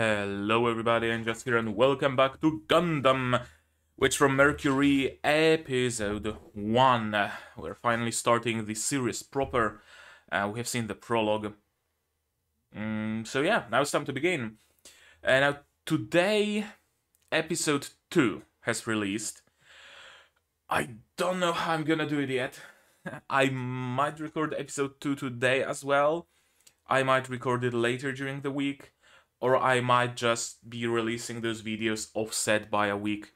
Hello everybody, I'm Just here and welcome back to Gundam, which from Mercury episode 1. We're finally starting the series proper. Uh, we have seen the prologue. Mm, so yeah, now it's time to begin. Uh, now today, episode 2 has released. I don't know how I'm gonna do it yet. I might record episode 2 today as well. I might record it later during the week or I might just be releasing those videos offset by a week.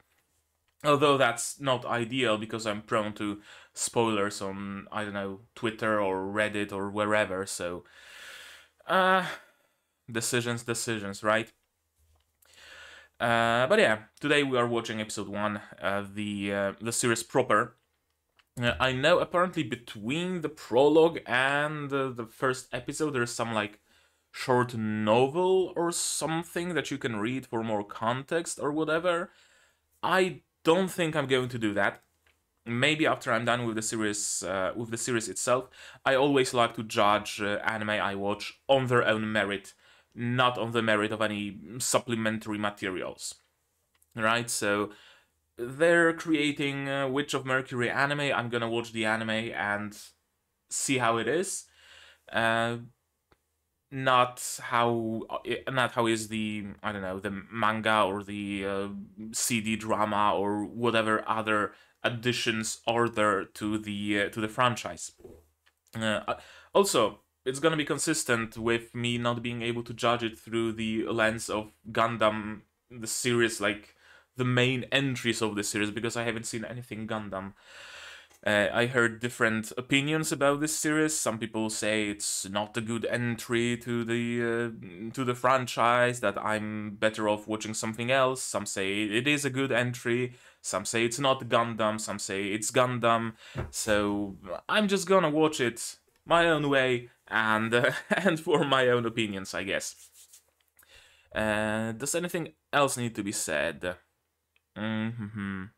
Although that's not ideal because I'm prone to spoilers on, I don't know, Twitter or Reddit or wherever, so. Uh, decisions, decisions, right? Uh, but yeah, today we are watching episode 1, uh, the, uh, the series proper. Uh, I know apparently between the prologue and uh, the first episode there's some like short novel or something that you can read for more context or whatever. I don't think I'm going to do that. Maybe after I'm done with the series, uh, with the series itself, I always like to judge uh, anime I watch on their own merit, not on the merit of any supplementary materials. Right, so they're creating uh, Witch of Mercury anime. I'm gonna watch the anime and see how it is. Uh, not how uh, not how is the I don't know the manga or the uh, CD drama or whatever other additions are there to the uh, to the franchise. Uh, uh, also, it's gonna be consistent with me not being able to judge it through the lens of Gundam the series, like the main entries of the series, because I haven't seen anything Gundam. Uh, I heard different opinions about this series. Some people say it's not a good entry to the uh, to the franchise. That I'm better off watching something else. Some say it is a good entry. Some say it's not Gundam. Some say it's Gundam. So I'm just gonna watch it my own way and uh, and for my own opinions, I guess. Uh, does anything else need to be said? Mm -hmm.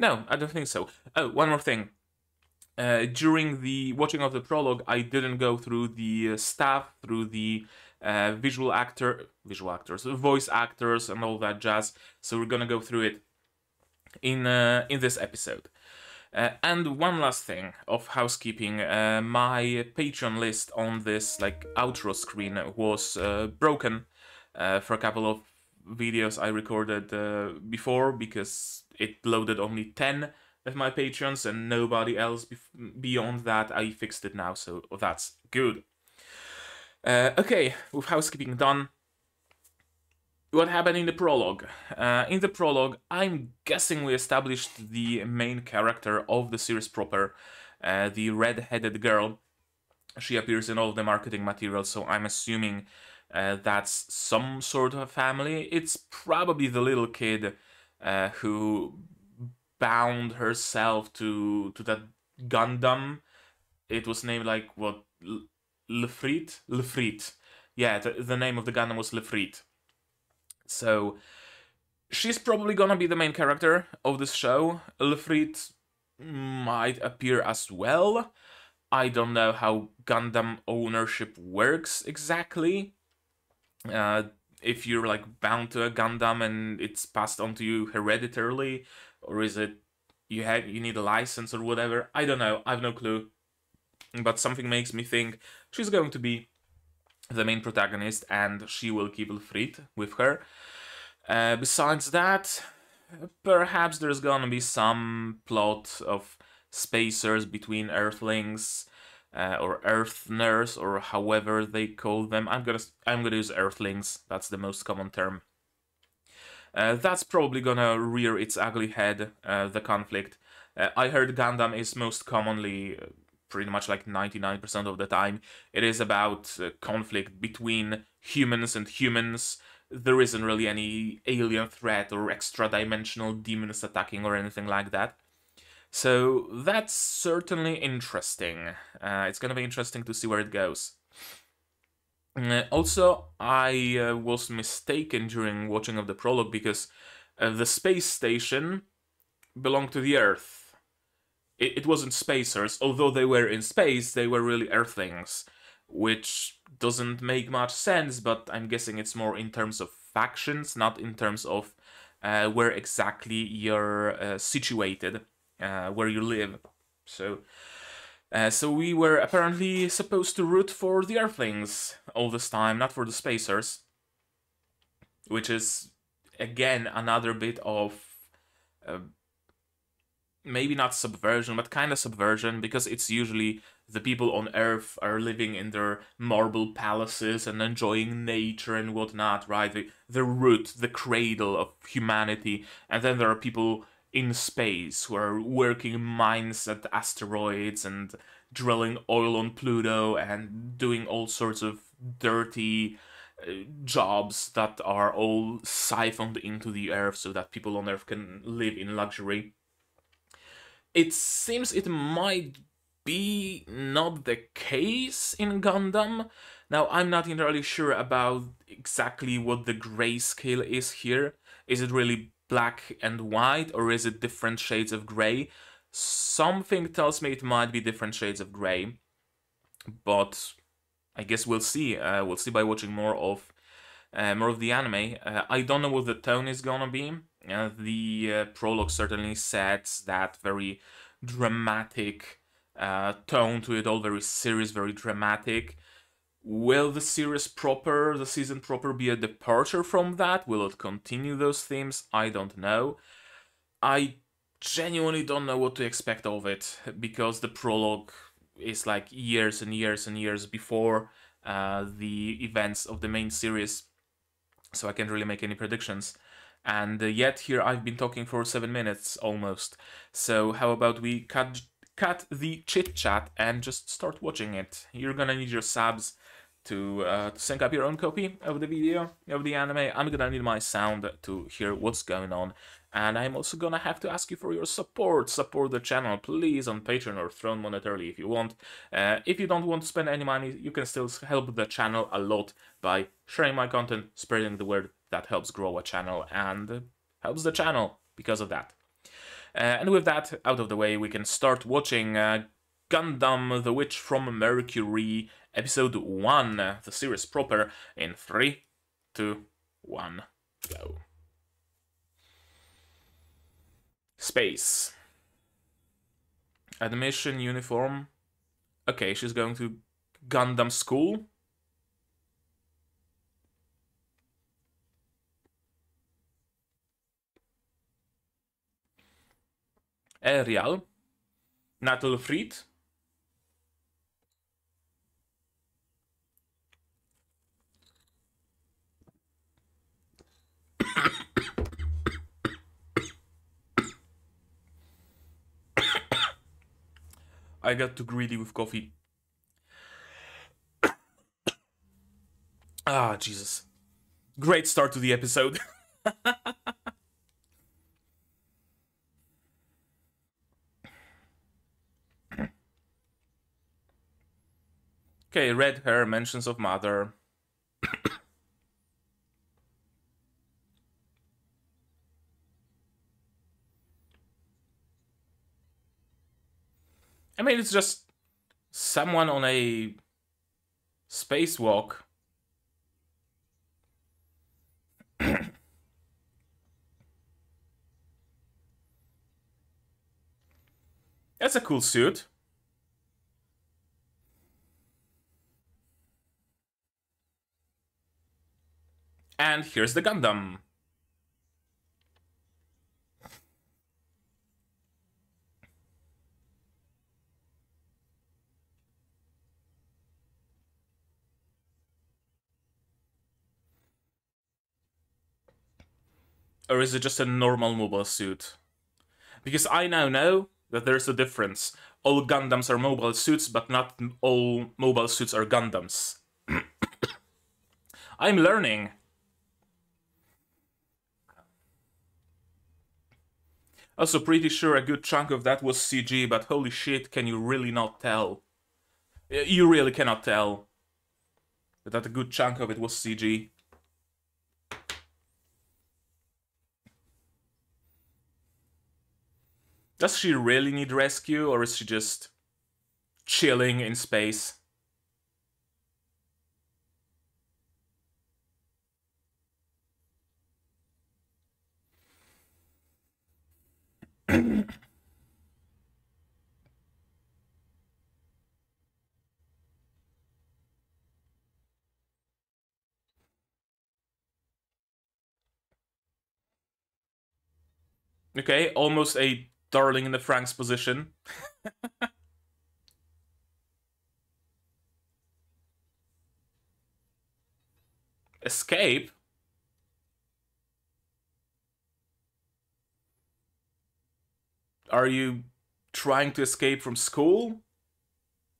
No, I don't think so. Oh, one more thing. Uh, during the watching of the prologue, I didn't go through the uh, staff, through the uh, visual actor, visual actors, voice actors, and all that jazz. So we're gonna go through it in uh, in this episode. Uh, and one last thing of housekeeping, uh, my Patreon list on this like outro screen was uh, broken uh, for a couple of videos I recorded uh, before because it loaded only 10 of my patrons and nobody else beyond that. I fixed it now, so that's good. Uh, okay, with housekeeping done, what happened in the prologue? Uh, in the prologue, I'm guessing we established the main character of the series proper, uh, the red-headed girl. She appears in all the marketing material, so I'm assuming uh, that's some sort of family. It's probably the little kid uh, who bound herself to to that Gundam. It was named like what Lefrit? Lefrit. Yeah, the, the name of the Gundam was Lefrit. So she's probably gonna be the main character of this show. Lefrit might appear as well. I don't know how Gundam ownership works exactly. Uh, if you're like bound to a Gundam and it's passed on to you hereditarily, or is it you have you need a license or whatever? I don't know. I've no clue. But something makes me think she's going to be the main protagonist, and she will keep Elfrid with her. Uh, besides that, perhaps there's gonna be some plot of spacers between Earthlings uh, or earthners or however they call them. I'm gonna I'm gonna use earthlings. That's the most common term. Uh, that's probably gonna rear its ugly head. Uh, the conflict. Uh, I heard Gundam is most commonly uh, pretty much like 99% of the time it is about uh, conflict between humans and humans there isn't really any alien threat or extra dimensional demons attacking or anything like that so that's certainly interesting. Uh, it's gonna be interesting to see where it goes. Uh, also, I uh, was mistaken during watching of the prologue because uh, the space station belonged to the Earth. It, it wasn't spacers, although they were in space, they were really Earthlings, which doesn't make much sense, but I'm guessing it's more in terms of factions, not in terms of uh, where exactly you're uh, situated. Uh, where you live. So, uh, so we were apparently supposed to root for the Earthlings all this time, not for the Spacers, which is again another bit of. Uh, maybe not subversion, but kind of subversion, because it's usually the people on Earth are living in their marble palaces and enjoying nature and whatnot, right? The, the root, the cradle of humanity. And then there are people in space, who are working mines at asteroids and drilling oil on Pluto and doing all sorts of dirty uh, jobs that are all siphoned into the earth so that people on earth can live in luxury. It seems it might be not the case in Gundam. Now, I'm not entirely sure about exactly what the grayscale is here. Is it really black and white or is it different shades of gray? Something tells me it might be different shades of gray, but I guess we'll see. Uh, we'll see by watching more of uh, more of the anime. Uh, I don't know what the tone is gonna be. Uh, the uh, prologue certainly sets that very dramatic uh, tone to it all, very serious, very dramatic. Will the series proper, the season proper, be a departure from that? Will it continue those themes? I don't know. I genuinely don't know what to expect of it because the prologue is like years and years and years before uh, the events of the main series, so I can't really make any predictions. And uh, yet here I've been talking for seven minutes almost. So how about we cut cut the chit chat and just start watching it? You're gonna need your subs to, uh, to sync up your own copy of the video, of the anime, I'm gonna need my sound to hear what's going on. And I'm also gonna have to ask you for your support. Support the channel, please, on Patreon or Throne monetarily if you want. Uh, if you don't want to spend any money, you can still help the channel a lot by sharing my content, spreading the word. That helps grow a channel and helps the channel because of that. Uh, and with that out of the way, we can start watching uh, Gundam The Witch from Mercury, episode 1, the series proper, in 3, 2, 1, go. Space. Admission uniform. Okay, she's going to Gundam school. Ariel. Natal Fried. I got too greedy with coffee. ah, Jesus. Great start to the episode. okay, red hair, mentions of mother. I mean, it's just someone on a spacewalk. That's a cool suit. And here's the Gundam. or is it just a normal mobile suit? Because I now know that there's a difference. All Gundams are mobile suits, but not all mobile suits are Gundams. I'm learning. Also, pretty sure a good chunk of that was CG, but holy shit, can you really not tell? You really cannot tell that a good chunk of it was CG. Does she really need rescue or is she just chilling in space? Okay, almost a Darling in the Franks position. Escape? Are you trying to escape from school?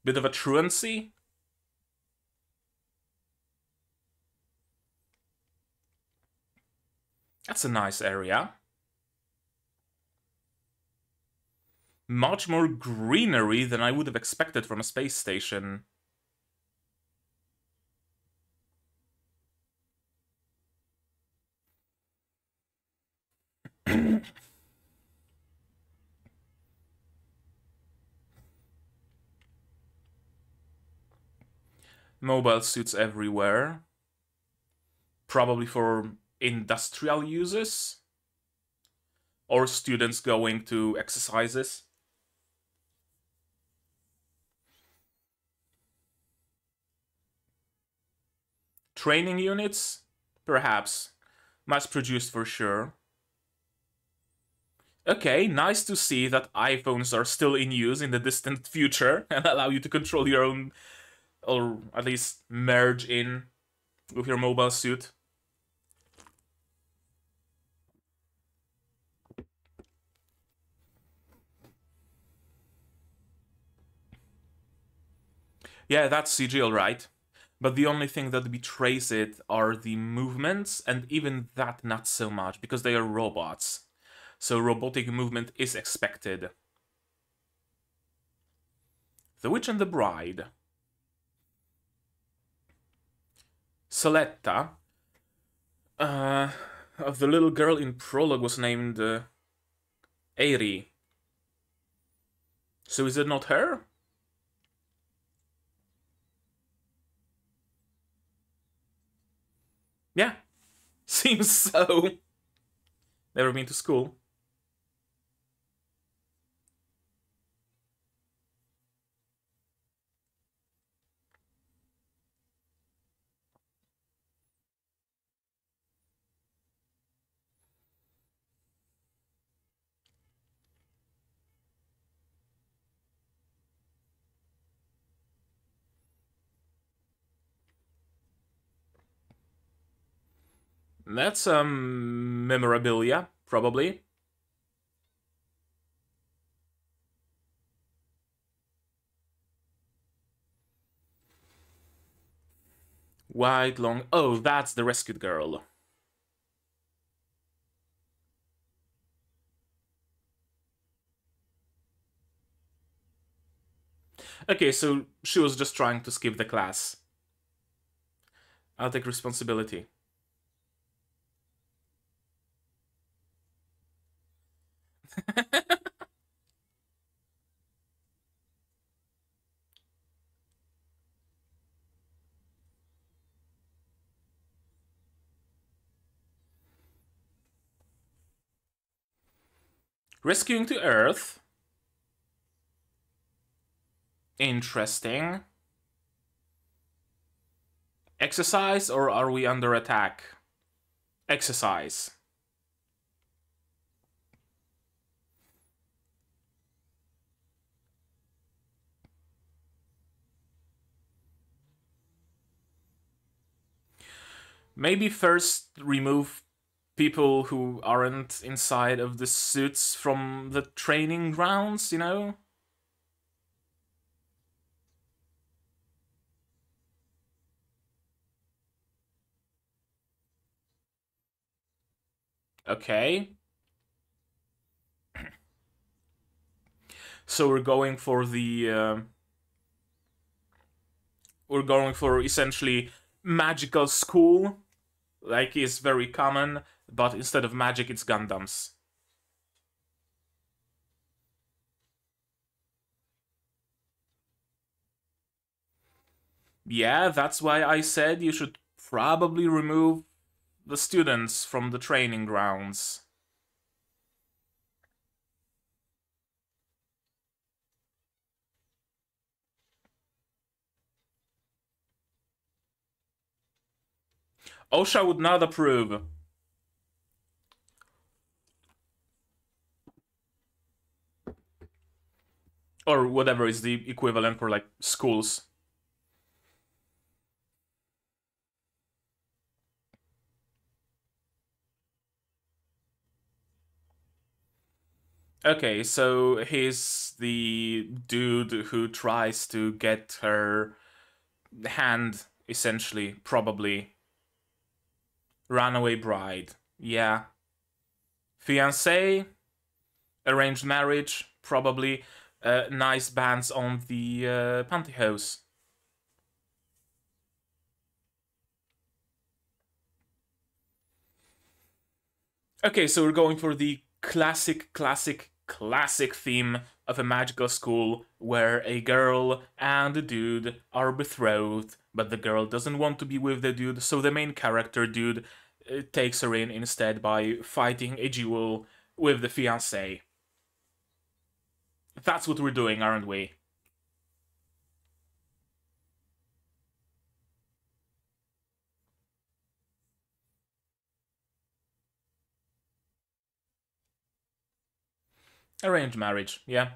Bit of a truancy? That's a nice area. much more greenery than I would have expected from a space station. Mobile suits everywhere. Probably for industrial uses. Or students going to exercises. Training units? Perhaps. Mass produced for sure. Okay, nice to see that iPhones are still in use in the distant future and allow you to control your own, or at least merge in with your mobile suit. Yeah, that's CG, alright but the only thing that betrays it are the movements, and even that not so much, because they are robots. So robotic movement is expected. The Witch and the Bride. Soletta, uh, the little girl in prologue was named uh, Airi. So is it not her? seems so. Never been to school. That's um memorabilia, probably. White long. Oh, that's the rescued girl. Okay, so she was just trying to skip the class. I'll take responsibility. Rescuing to Earth. Interesting. Exercise or are we under attack? Exercise. maybe first remove people who aren't inside of the suits from the training grounds, you know? Okay. so we're going for the... Uh, we're going for essentially magical school like is very common, but instead of magic, it's Gundams. Yeah, that's why I said you should probably remove the students from the training grounds. OSHA would not approve. Or whatever is the equivalent for like schools. Okay, so he's the dude who tries to get her hand, essentially, probably Runaway Bride. Yeah. Fiancé, Arranged Marriage, probably uh, nice bands on the uh, pantyhose. Okay, so we're going for the classic, classic, classic theme of a magical school where a girl and a dude are betrothed, but the girl doesn't want to be with the dude, so the main character dude uh, takes her in instead by fighting a duel with the fiance. That's what we're doing, aren't we? Arranged marriage, yeah.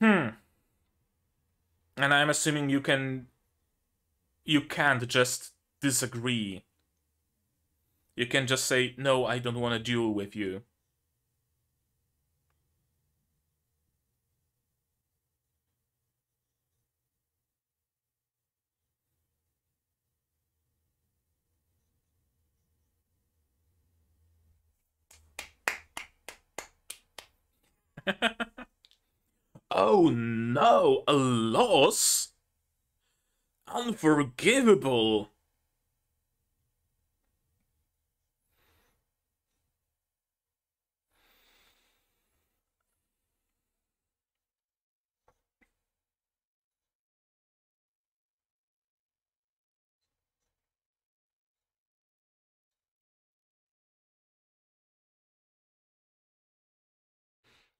Hmm. And I'm assuming you can you can't just disagree you can just say, no, I don't want to duel with you. oh no, a loss? Unforgivable!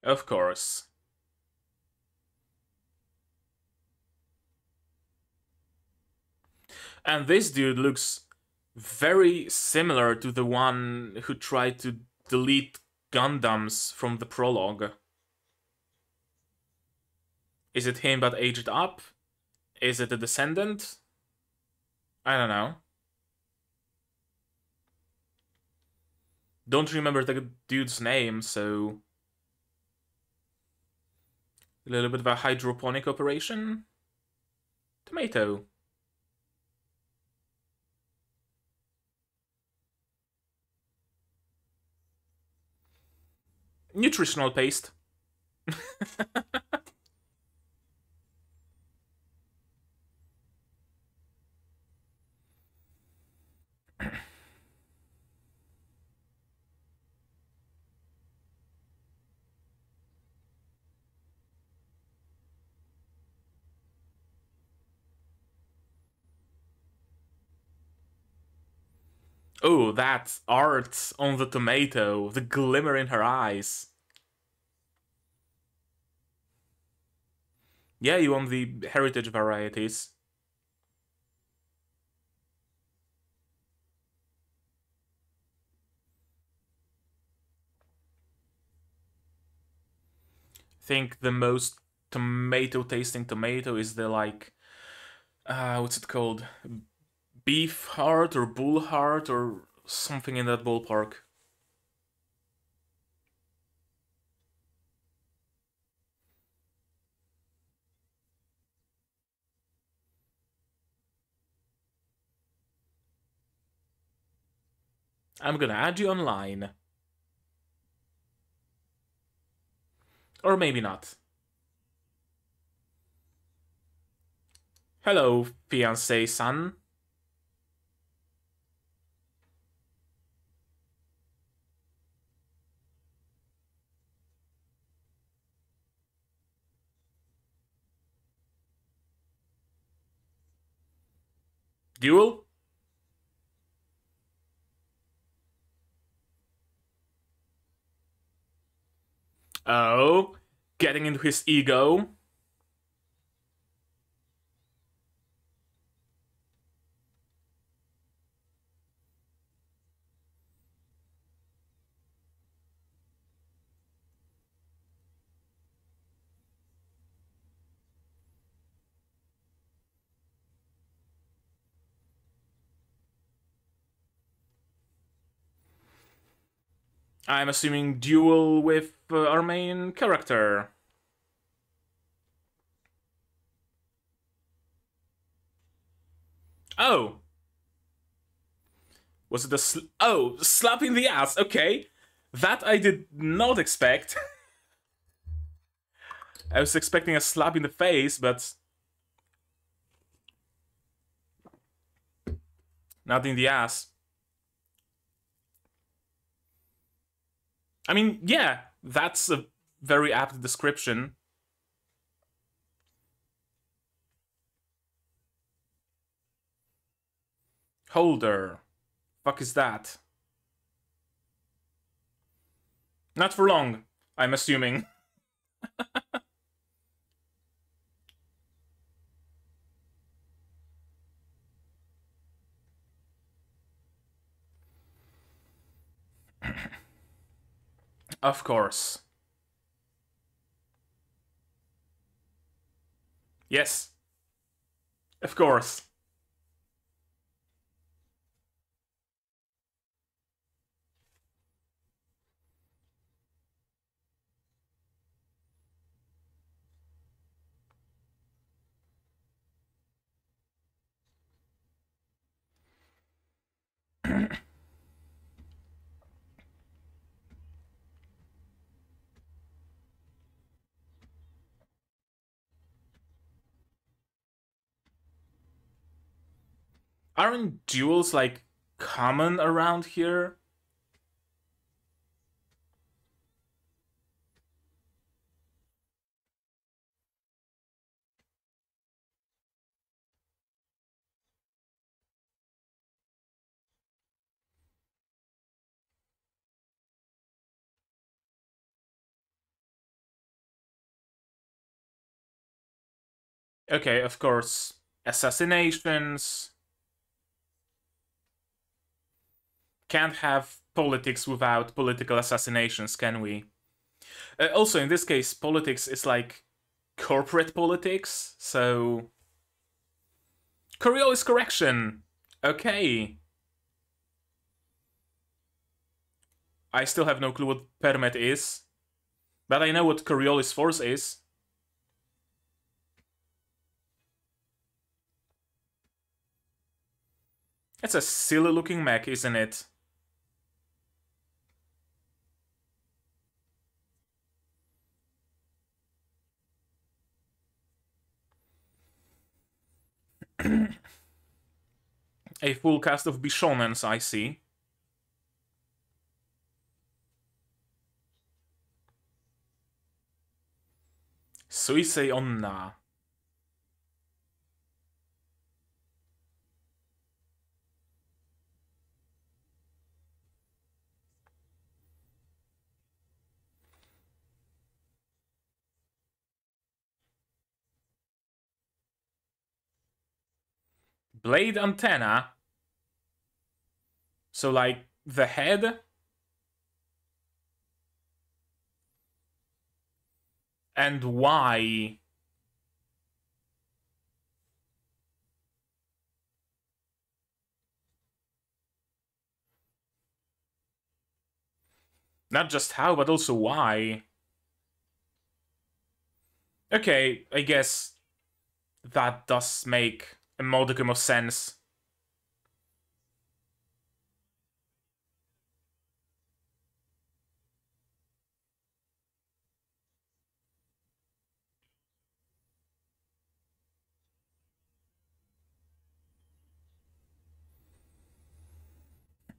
Of course. And this dude looks very similar to the one who tried to delete Gundams from the prologue. Is it him but aged up? Is it a descendant? I don't know. Don't remember the dude's name, so a little bit of a hydroponic operation. Tomato. Nutritional paste. Oh, that art on the tomato, the glimmer in her eyes. Yeah, you want the heritage varieties. think the most tomato tasting tomato is the like uh what's it called beef heart or bull heart or something in that ballpark. I'm gonna add you online. Or maybe not. Hello, fiancé son. Duel? Oh, getting into his ego. I'm assuming duel with uh, our main character. Oh. Was it a sl oh slap in the ass? Okay, that I did not expect. I was expecting a slap in the face, but not in the ass. I mean, yeah, that's a very apt description. Holder. Fuck is that? Not for long, I'm assuming. Of course. Yes. Of course. aren't duels like common around here? Okay, of course, assassinations, can't have politics without political assassinations, can we? Uh, also, in this case, politics is like corporate politics, so. Coriolis correction! Okay. I still have no clue what permit is, but I know what Coriolis force is. It's a silly looking mech, isn't it? A full cast of Bishonens, I see. Suisei Onna. blade antenna. So like the head and why Not just how, but also why. Okay, I guess that does make a modicum of sense.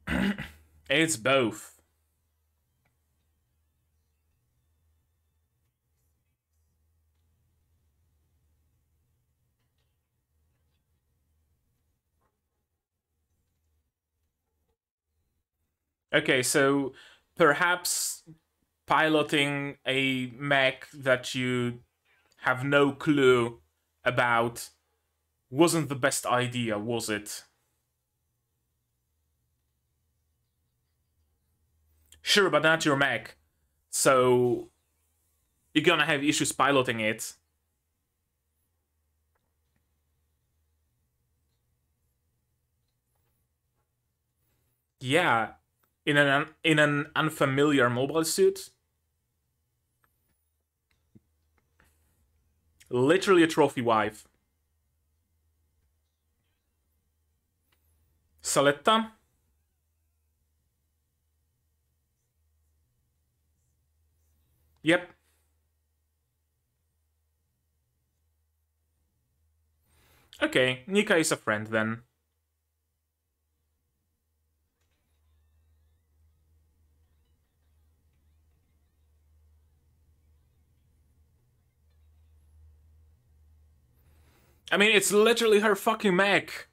it's both. Okay, so perhaps piloting a mech that you have no clue about wasn't the best idea, was it? Sure, but not your mech. So you're gonna have issues piloting it. Yeah, in an in an unfamiliar mobile suit. Literally a trophy wife. Saletta. Yep. Okay, Nika is a friend then. I mean, it's literally her fucking Mac.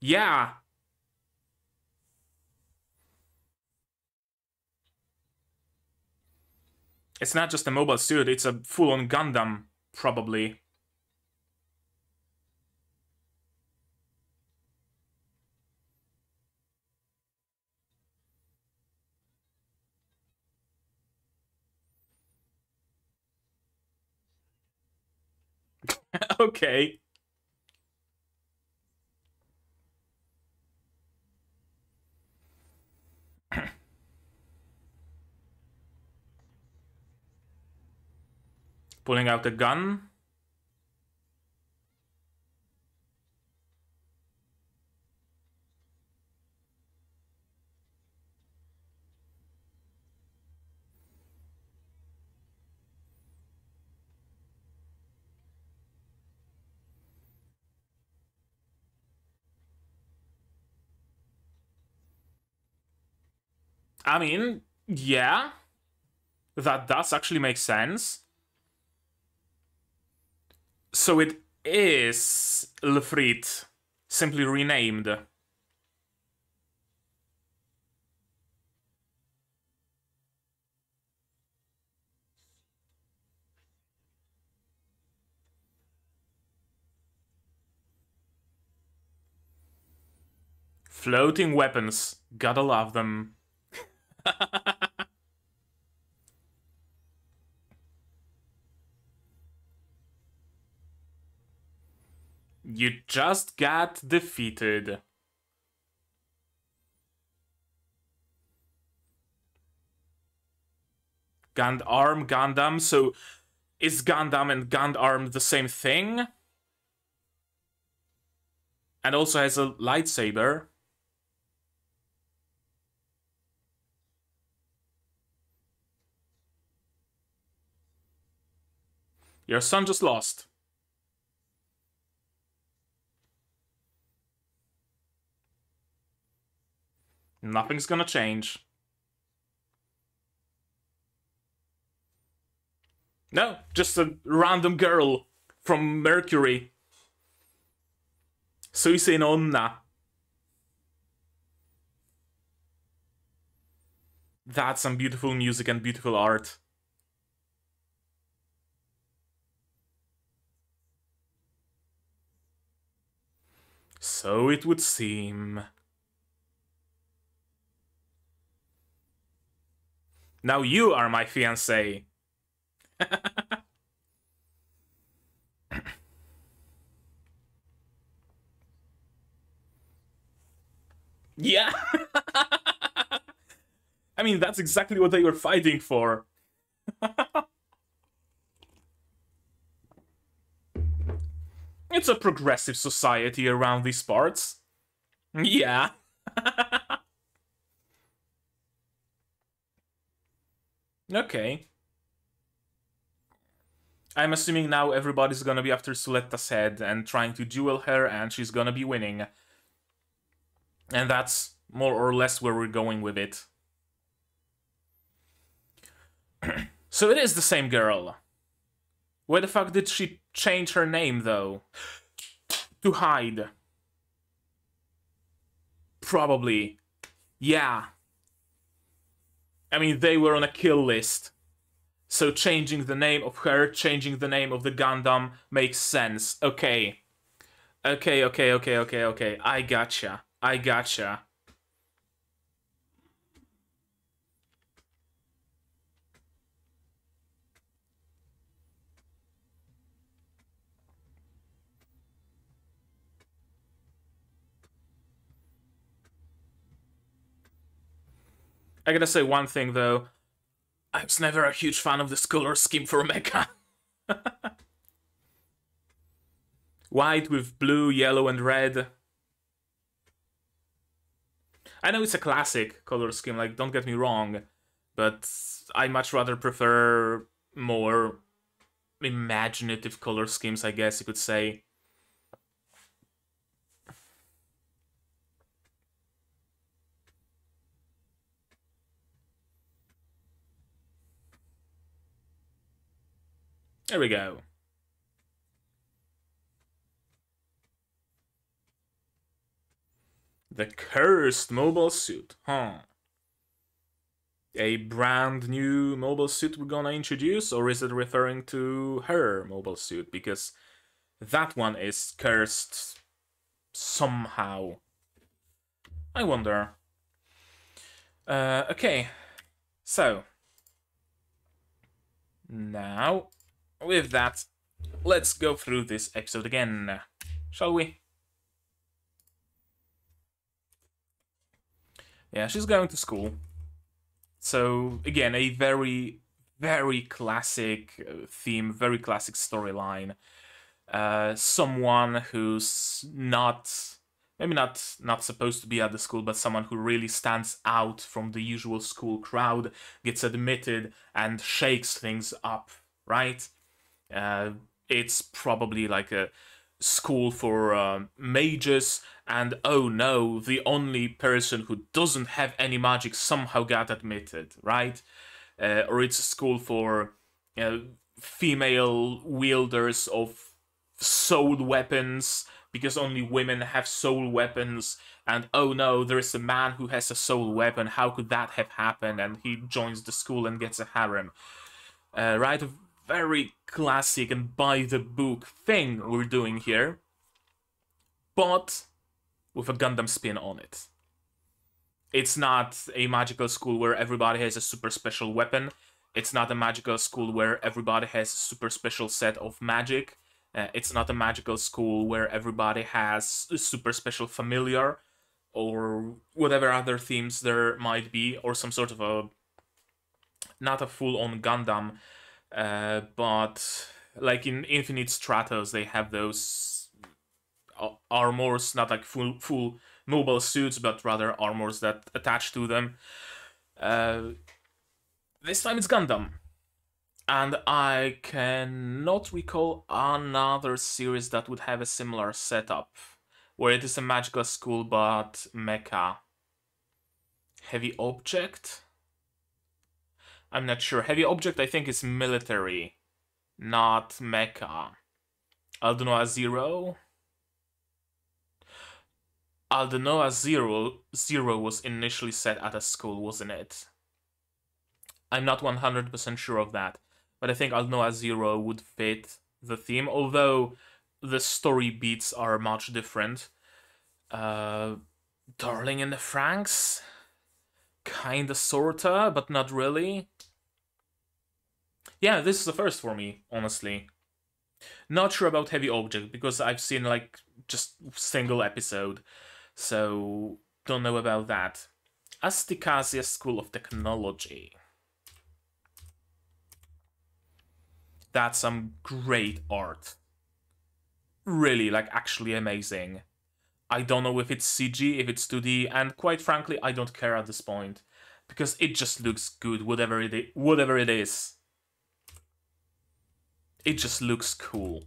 Yeah. It's not just a mobile suit, it's a full-on Gundam, probably. okay. Pulling out a gun. I mean, yeah, that does actually make sense. So it is Lefrit, simply renamed. Floating weapons, gotta love them. You just got defeated. Gandarm, Gundam, so is Gundam and Gandarm the same thing? And also has a lightsaber. Your son just lost. Nothing's gonna change. No, just a random girl from Mercury. Suisei no Onna. That's some beautiful music and beautiful art. So it would seem. Now you are my fiance. yeah. I mean, that's exactly what they were fighting for. it's a progressive society around these parts. Yeah. Okay. I'm assuming now everybody's gonna be after Suletta's head and trying to duel her, and she's gonna be winning. And that's more or less where we're going with it. so it is the same girl. Where the fuck did she change her name, though? to hide. Probably. Yeah, I mean, they were on a kill list. So changing the name of her, changing the name of the Gundam makes sense. Okay. Okay, okay, okay, okay, okay. I gotcha. I gotcha. I gotta say one thing though. I was never a huge fan of this color scheme for Mecha. White with blue, yellow, and red. I know it's a classic color scheme, like, don't get me wrong, but I much rather prefer more imaginative color schemes, I guess you could say. There we go. The cursed mobile suit, huh? A brand new mobile suit we're gonna introduce, or is it referring to her mobile suit? Because that one is cursed somehow. I wonder. Uh, okay, so now with that, let's go through this episode again, shall we? Yeah, she's going to school. So, again, a very, very classic uh, theme, very classic storyline. Uh, someone who's not maybe not not supposed to be at the school but someone who really stands out from the usual school crowd gets admitted and shakes things up right uh, it's probably like a school for um, mages, and oh no, the only person who doesn't have any magic somehow got admitted, right? Uh, or it's a school for uh, female wielders of soul weapons because only women have soul weapons and oh no there is a man who has a soul weapon how could that have happened and he joins the school and gets a harem uh, right very classic and by the book thing we're doing here, but with a Gundam spin on it. It's not a magical school where everybody has a super special weapon. It's not a magical school where everybody has a super special set of magic. Uh, it's not a magical school where everybody has a super special familiar or whatever other themes there might be, or some sort of a not a full on Gundam, uh, but like in Infinite Stratos, they have those uh, armors, not like full full mobile suits, but rather armors that attach to them. Uh, this time it's Gundam. And I cannot recall another series that would have a similar setup, where it is a magical school but mecha. Heavy object? I'm not sure. Heavy object, I think, is military, not mecha. Aldenoa Zero? Aldenoa Zero, Zero was initially set at a school, wasn't it? I'm not 100% sure of that, but I think Aldenoa Zero would fit the theme, although the story beats are much different. Uh, Darling in the Franks? kinda sorta, but not really. Yeah, this is the first for me, honestly. Not sure about Heavy Object, because I've seen like just single episode, so don't know about that. Astikasia School of Technology. That's some great art. Really, like, actually amazing. I don't know if it's CG, if it's 2D, and quite frankly, I don't care at this point because it just looks good, whatever it is, whatever it is. It just looks cool.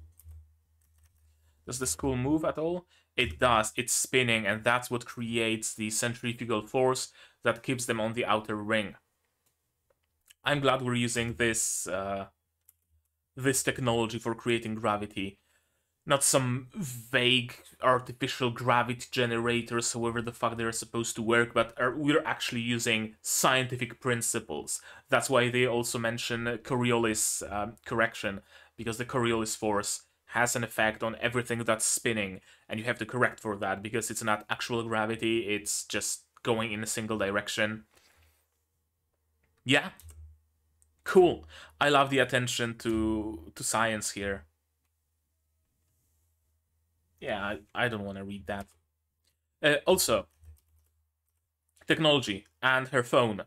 Does this cool move at all? It does. It's spinning, and that's what creates the centrifugal force that keeps them on the outer ring. I'm glad we're using this uh, this technology for creating gravity not some vague artificial gravity generators, however the fuck they're supposed to work, but are, we're actually using scientific principles. That's why they also mention Coriolis um, correction, because the Coriolis force has an effect on everything that's spinning, and you have to correct for that, because it's not actual gravity, it's just going in a single direction. Yeah. Cool. I love the attention to to science here yeah, I, I don't want to read that. Uh, also, technology and her phone.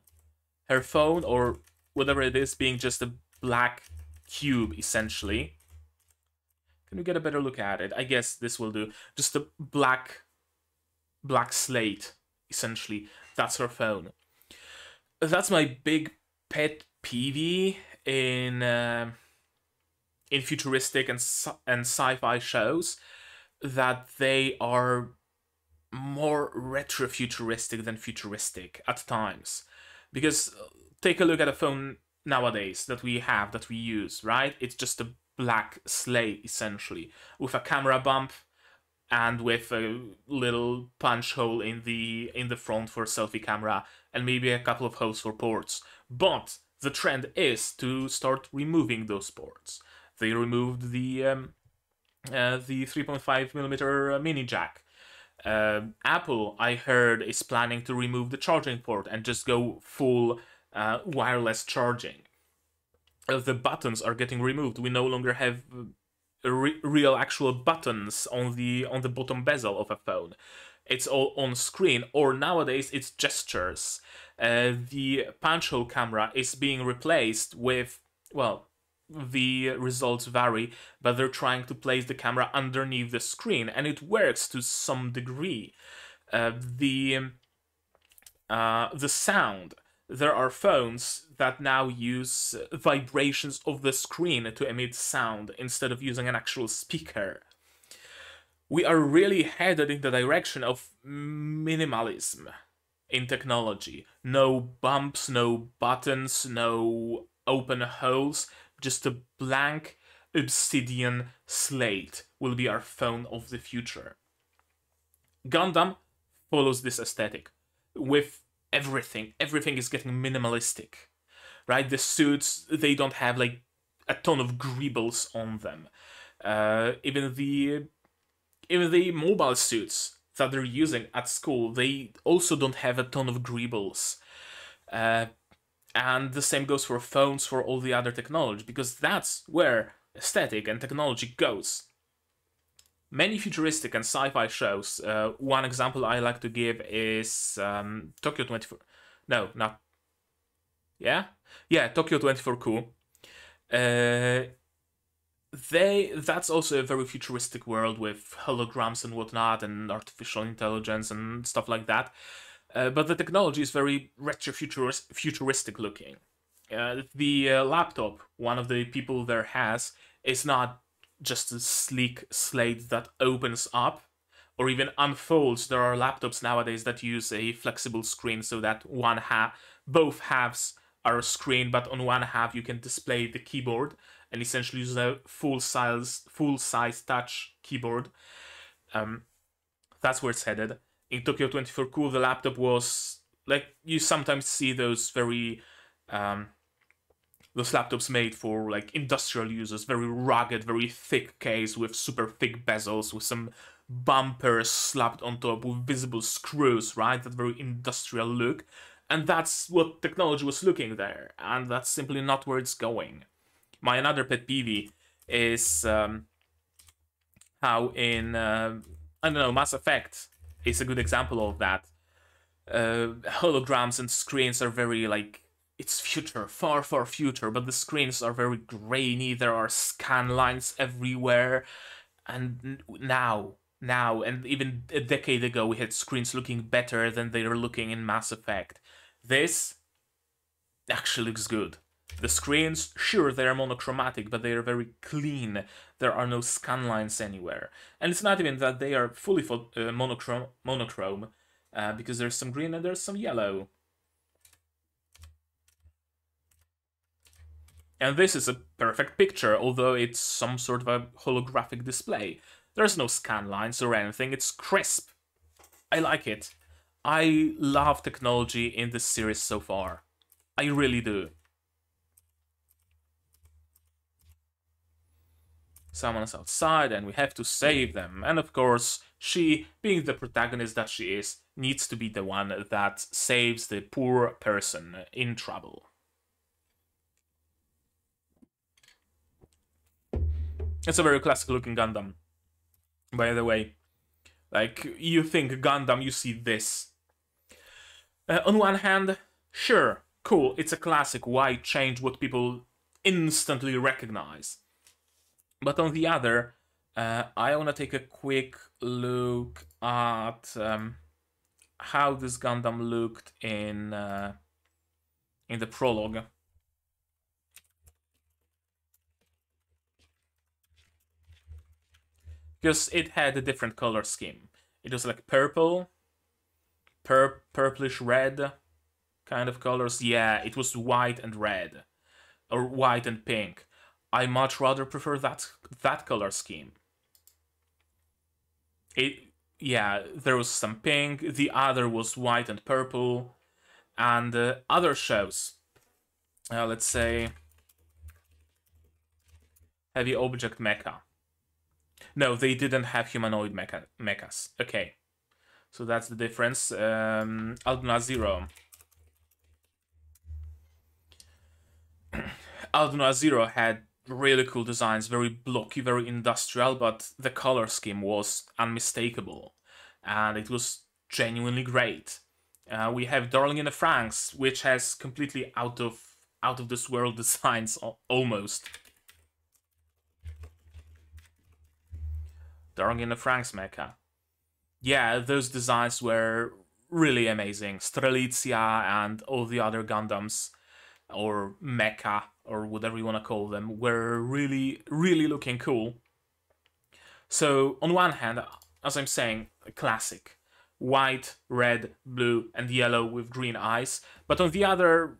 Her phone, or whatever it is, being just a black cube, essentially. Can we get a better look at it? I guess this will do. Just a black, black slate, essentially. That's her phone. That's my big pet peeve in uh, in futuristic and and sci-fi shows that they are more retrofuturistic than futuristic at times. Because uh, take a look at a phone nowadays that we have, that we use, right? It's just a black slate, essentially, with a camera bump and with a little punch hole in the in the front for selfie camera and maybe a couple of holes for ports. But the trend is to start removing those ports. They removed the um, uh, the 3.5 millimeter uh, mini jack. Um, Apple, I heard, is planning to remove the charging port and just go full uh, wireless charging. Uh, the buttons are getting removed. We no longer have re real actual buttons on the on the bottom bezel of a phone. It's all on screen, or nowadays it's gestures. Uh, the punch hole camera is being replaced with well the results vary, but they're trying to place the camera underneath the screen, and it works to some degree. Uh, the uh, the sound. There are phones that now use vibrations of the screen to emit sound instead of using an actual speaker. We are really headed in the direction of minimalism in technology. No bumps, no buttons, no open holes, just a blank obsidian slate will be our phone of the future. Gundam follows this aesthetic with everything. Everything is getting minimalistic, right? The suits, they don't have like a ton of greebles on them. Uh, even the even the mobile suits that they're using at school, they also don't have a ton of greebles. Uh, and the same goes for phones, for all the other technology, because that's where aesthetic and technology goes. Many futuristic and sci-fi shows, uh, one example I like to give is um, Tokyo 24... No, not... Yeah? Yeah, Tokyo 24 Cool. Uh, they that's also a very futuristic world with holograms and whatnot and artificial intelligence and stuff like that uh, but the technology is very retro futuristic looking. Uh, the uh, laptop one of the people there has is not just a sleek slate that opens up or even unfolds. There are laptops nowadays that use a flexible screen so that one half, both halves are a screen, but on one half you can display the keyboard and essentially use a full size full size touch keyboard. Um, that's where it's headed in Tokyo 24 Cool, the laptop was like you sometimes see those very um, those laptops made for like industrial users, very rugged, very thick case with super thick bezels, with some bumpers slapped on top with visible screws, right? That very industrial look. And that's what technology was looking there, and that's simply not where it's going. My another pet peeve is um, how in uh, I don't know Mass Effect is a good example of that. Uh, holograms and screens are very like it's future, far far future, but the screens are very grainy. There are scan lines everywhere, and now now and even a decade ago we had screens looking better than they are looking in Mass Effect. This actually looks good. The screens, sure, they are monochromatic, but they are very clean there are no scan lines anywhere. And it's not even that they are fully uh, monochrome, monochrome uh, because there's some green and there's some yellow. And this is a perfect picture, although it's some sort of a holographic display. There's no scan lines or anything, it's crisp. I like it. I love technology in this series so far. I really do. someone is outside and we have to save them. And of course, she, being the protagonist that she is, needs to be the one that saves the poor person in trouble. It's a very classic looking Gundam, by the way. Like, you think Gundam, you see this. Uh, on one hand, sure, cool, it's a classic, why change what people instantly recognize? But on the other, uh, I want to take a quick look at um, how this Gundam looked in uh, in the prologue. Because it had a different color scheme. It was like purple, pur purplish red kind of colors. Yeah, it was white and red, or white and pink. I much rather prefer that that color scheme. It yeah, there was some pink, the other was white and purple, and uh, other shows. Uh, let's say heavy object mecha. No, they didn't have humanoid mecha mechas. Okay, so that's the difference. Um, Alduna Zero. Alduna Zero had really cool designs, very blocky, very industrial, but the color scheme was unmistakable and it was genuinely great. Uh, we have Darling in the Franks, which has completely out of out of this world designs almost. Darling in the Franks mecha. Yeah, those designs were really amazing. Strelitzia and all the other Gundams or mecha or whatever you want to call them, were really, really looking cool. So, on one hand, as I'm saying, classic. White, red, blue, and yellow with green eyes. But on the other,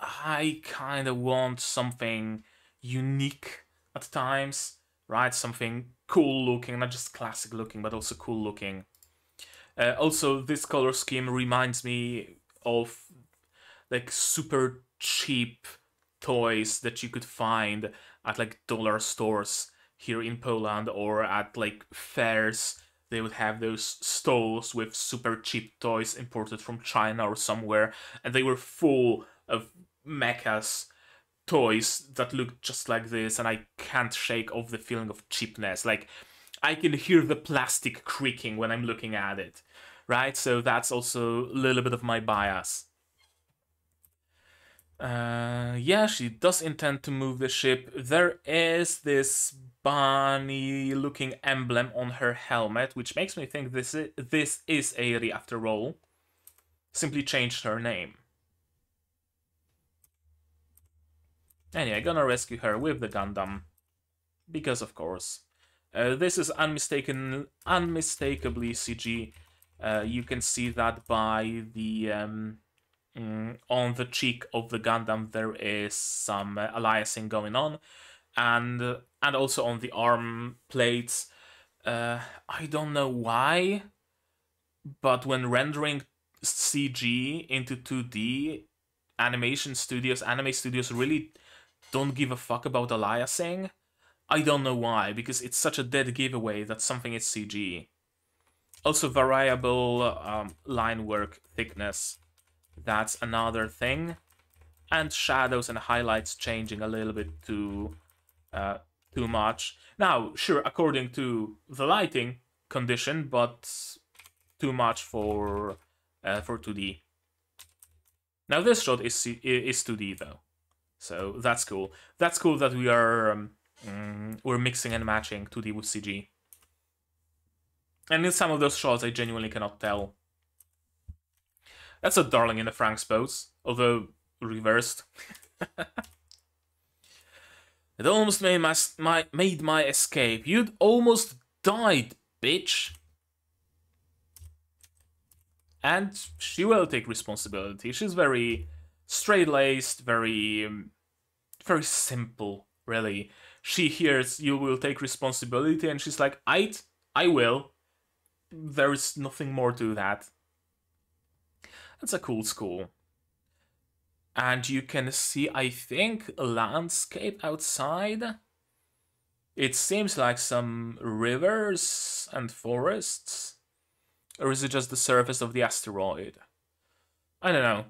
I kind of want something unique at times, right? Something cool looking, not just classic looking, but also cool looking. Uh, also, this color scheme reminds me of like super cheap toys that you could find at like dollar stores here in Poland or at like fairs. They would have those stalls with super cheap toys imported from China or somewhere, and they were full of mechas toys that looked just like this, and I can't shake off the feeling of cheapness. Like, I can hear the plastic creaking when I'm looking at it, right? So that's also a little bit of my bias. Uh, yeah, she does intend to move the ship. There is this bunny looking emblem on her helmet, which makes me think this is, this is Aerie after all. Simply changed her name. Anyway, gonna rescue her with the Gundam. Because, of course. Uh, this is unmistaken, unmistakably CG. Uh, you can see that by the... Um, Mm, on the cheek of the Gundam there is some uh, aliasing going on, and uh, and also on the arm plates. Uh, I don't know why, but when rendering CG into 2D, animation studios, anime studios really don't give a fuck about aliasing. I don't know why, because it's such a dead giveaway that something is CG. Also, variable um, line work thickness that's another thing. And shadows and highlights changing a little bit too, uh, too much. Now, sure, according to the lighting condition, but too much for uh, for 2D. Now this shot is is 2D though, so that's cool. That's cool that we are um, mm, we're mixing and matching 2D with CG. And in some of those shots, I genuinely cannot tell that's a darling in the Frank's pose, although reversed. it almost made my, my made my escape. You'd almost died, bitch. And she will take responsibility. She's very straight-laced, very um, very simple, really. She hears you will take responsibility and she's like, "I I will." There is nothing more to that. It's a cool school. And you can see, I think, a landscape outside. It seems like some rivers and forests. Or is it just the surface of the asteroid? I don't know.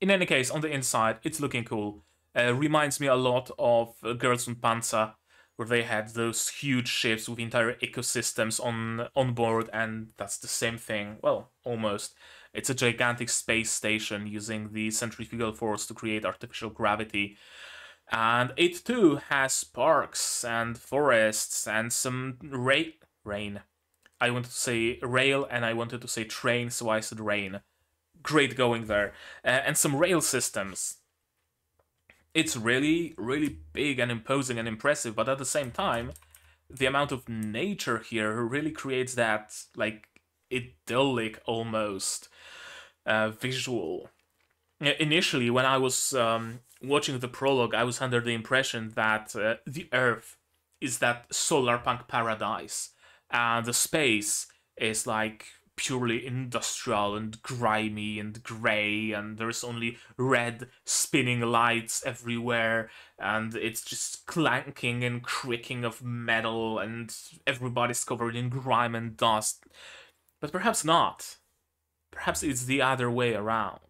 In any case, on the inside, it's looking cool. Uh, reminds me a lot of uh, Girls und Panzer, where they had those huge ships with entire ecosystems on on board, and that's the same thing. Well, almost. It's a gigantic space station using the centrifugal force to create artificial gravity. And it too has parks and forests and some ra rain. I wanted to say rail and I wanted to say train, so I said rain. Great going there. Uh, and some rail systems. It's really, really big and imposing and impressive, but at the same time, the amount of nature here really creates that, like, idyllic almost uh, visual. Initially, when I was um, watching the prologue, I was under the impression that uh, the Earth is that solarpunk paradise, and the space is like purely industrial and grimy and grey, and there's only red spinning lights everywhere, and it's just clanking and creaking of metal, and everybody's covered in grime and dust. But perhaps not. Perhaps it's the other way around.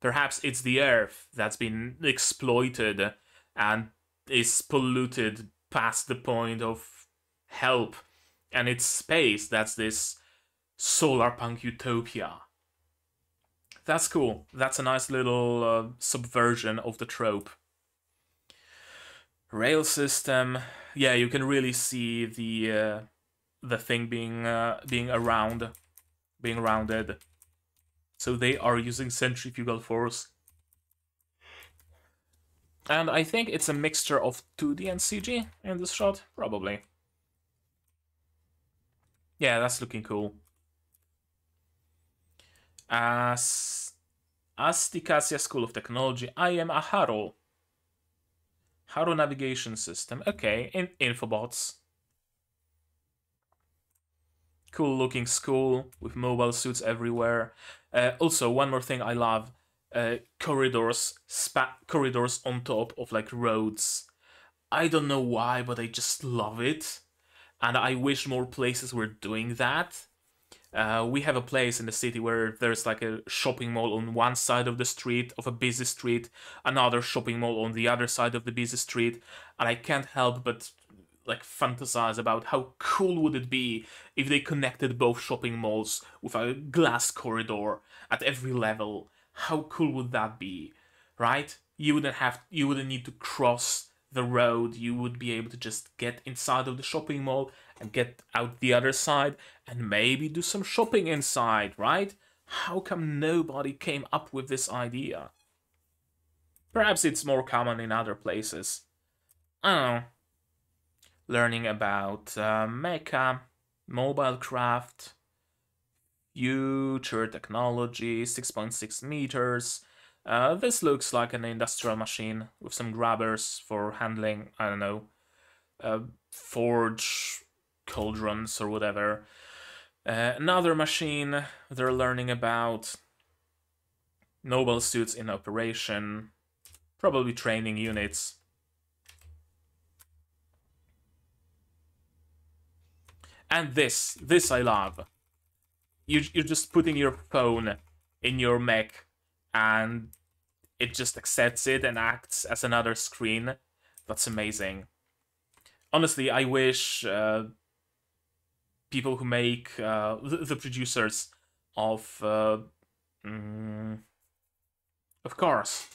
Perhaps it's the earth that's been exploited and is polluted past the point of help, and it's space that's this solar punk utopia. That's cool. That's a nice little uh, subversion of the trope. Rail system. Yeah, you can really see the uh, the thing being uh, being around being rounded. So they are using centrifugal force. And I think it's a mixture of 2D and CG in this shot, probably. Yeah, that's looking cool. As as Asticasia School of Technology, I am a Haro. Haro Navigation System, okay, in Infobots cool looking school with mobile suits everywhere. Uh, also, one more thing I love uh, corridors, spa- corridors on top of like roads. I don't know why, but I just love it, and I wish more places were doing that. Uh, we have a place in the city where there's like a shopping mall on one side of the street of a busy street, another shopping mall on the other side of the busy street, and I can't help but like fantasize about how cool would it be if they connected both shopping malls with a glass corridor at every level. How cool would that be, right? You wouldn't have you wouldn't need to cross the road. You would be able to just get inside of the shopping mall and get out the other side and maybe do some shopping inside, right? How come nobody came up with this idea? Perhaps it's more common in other places. I don't know learning about uh, mecha, mobile craft, future technology, 6.6 meters. Uh, this looks like an industrial machine with some grabbers for handling, I don't know, uh, forge cauldrons or whatever. Uh, another machine they're learning about. Noble suits in operation. Probably training units. And this, this I love. You, you're just putting your phone in your Mac and it just accepts it and acts as another screen. That's amazing. Honestly, I wish uh, people who make uh, the producers of uh, mm, of course,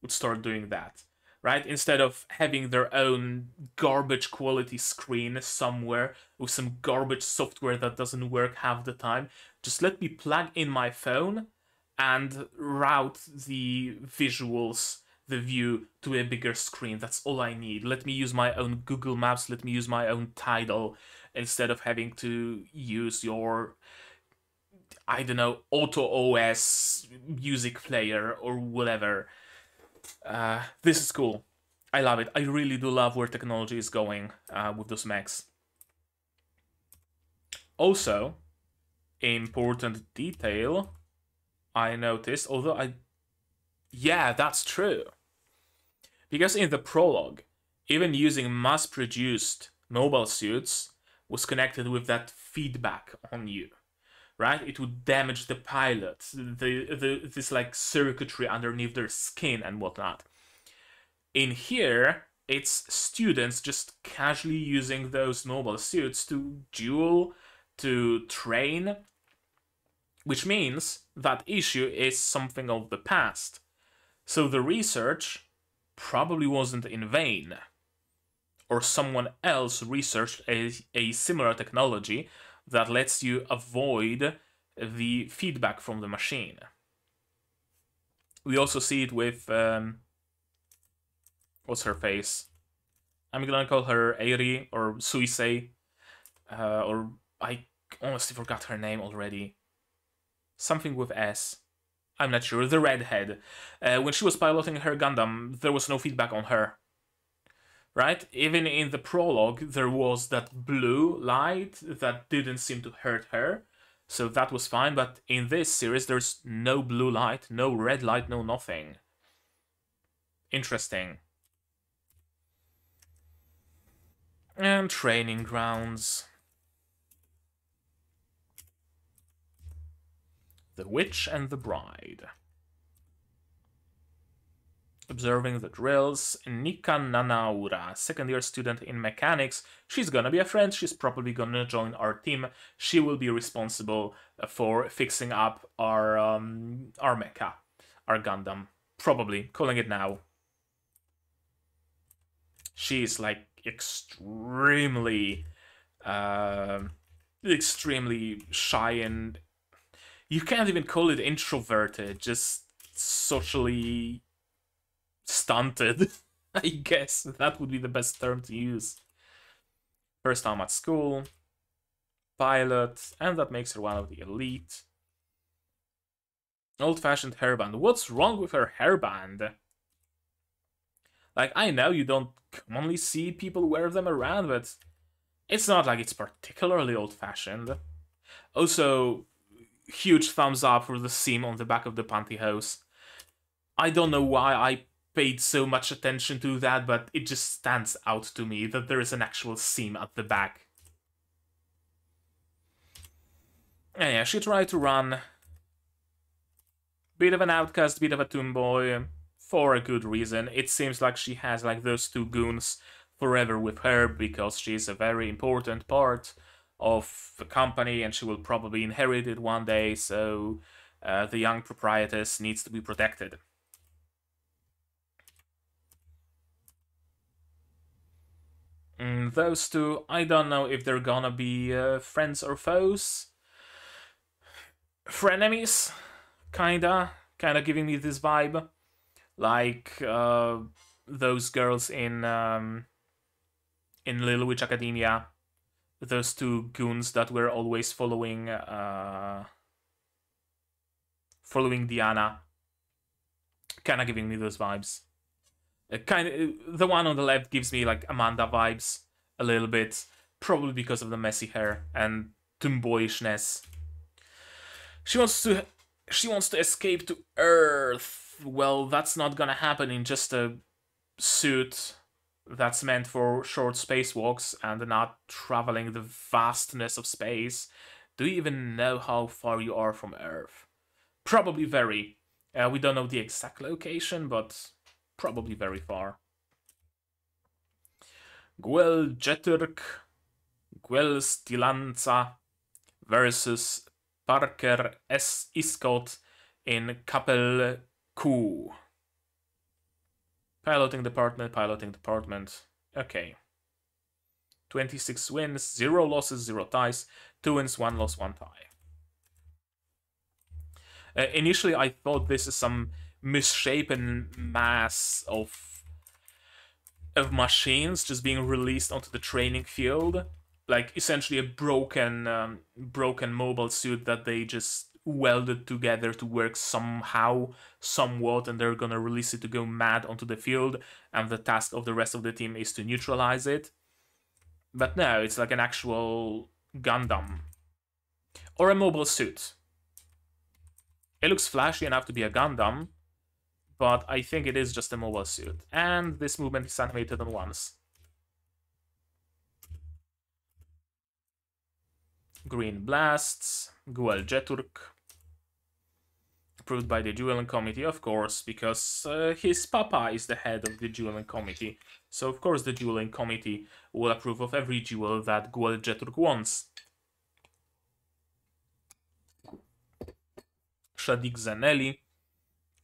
would start doing that right? Instead of having their own garbage quality screen somewhere with some garbage software that doesn't work half the time, just let me plug in my phone and route the visuals, the view to a bigger screen. That's all I need. Let me use my own Google Maps, let me use my own Tidal instead of having to use your I don't know, Auto OS music player or whatever. Uh, this is cool. I love it. I really do love where technology is going uh, with those mechs. Also, important detail I noticed, although I... Yeah, that's true. Because in the prologue, even using mass-produced mobile suits was connected with that feedback on you right? It would damage the pilot, the, the this like circuitry underneath their skin and whatnot. In here, it's students just casually using those normal suits to duel, to train, which means that issue is something of the past. So the research probably wasn't in vain. Or someone else researched a, a similar technology that lets you avoid the feedback from the machine. We also see it with, um, what's her face? I'm gonna call her Eiri or Suisei, uh, or I honestly forgot her name already. Something with S. I'm not sure, the redhead. Uh, when she was piloting her Gundam, there was no feedback on her right? Even in the prologue, there was that blue light that didn't seem to hurt her, so that was fine, but in this series, there's no blue light, no red light, no nothing. Interesting. And training grounds. The Witch and the Bride observing the drills. Nika Nanaura, second year student in mechanics. She's gonna be a friend, she's probably gonna join our team. She will be responsible for fixing up our, um, our mecha, our Gundam. Probably, calling it now. She is like extremely, uh, extremely shy and you can't even call it introverted, just socially stunted. I guess that would be the best term to use. First time at school, pilot, and that makes her one of the elite. Old-fashioned hairband. What's wrong with her hairband? Like, I know you don't commonly see people wear them around, but it's not like it's particularly old-fashioned. Also, huge thumbs up for the seam on the back of the pantyhose. I don't know why I paid so much attention to that, but it just stands out to me that there is an actual seam at the back. And yeah, she tried to run. Bit of an outcast, bit of a tomboy, for a good reason. It seems like she has like those two goons forever with her because she's a very important part of the company and she will probably inherit it one day, so uh, the young proprietress needs to be protected. Mm, those two, I don't know if they're gonna be uh, friends or foes. Frenemies, kinda, kinda giving me this vibe. Like uh, those girls in um, in Little Witch Academia, those two goons that were always following uh, following Diana. Kinda giving me those vibes kind of the one on the left gives me like Amanda vibes a little bit, probably because of the messy hair and tomboyishness. She wants to she wants to escape to Earth. Well, that's not gonna happen in just a suit that's meant for short spacewalks and not traveling the vastness of space. Do you even know how far you are from Earth? Probably very. Uh, we don't know the exact location, but probably very far. Guel Jetyrk, Guel Stilanza versus Parker S. Iskot in Kapel Q. Piloting department, piloting department. Okay. 26 wins, 0 losses, 0 ties, 2 wins, 1 loss, 1 tie. Uh, initially, I thought this is some misshapen mass of of machines just being released onto the training field, like essentially a broken um, broken mobile suit that they just welded together to work somehow, somewhat, and they're gonna release it to go mad onto the field. And the task of the rest of the team is to neutralize it. But no, it's like an actual Gundam or a mobile suit. It looks flashy enough to be a Gundam, but I think it is just a mobile suit. And this movement is animated at once. Green Blasts, Guel Jeturk, approved by the Dueling Committee, of course, because uh, his papa is the head of the Dueling Committee. So, of course, the Dueling Committee will approve of every duel that Guel Jeturk wants. Shadik Zanelli,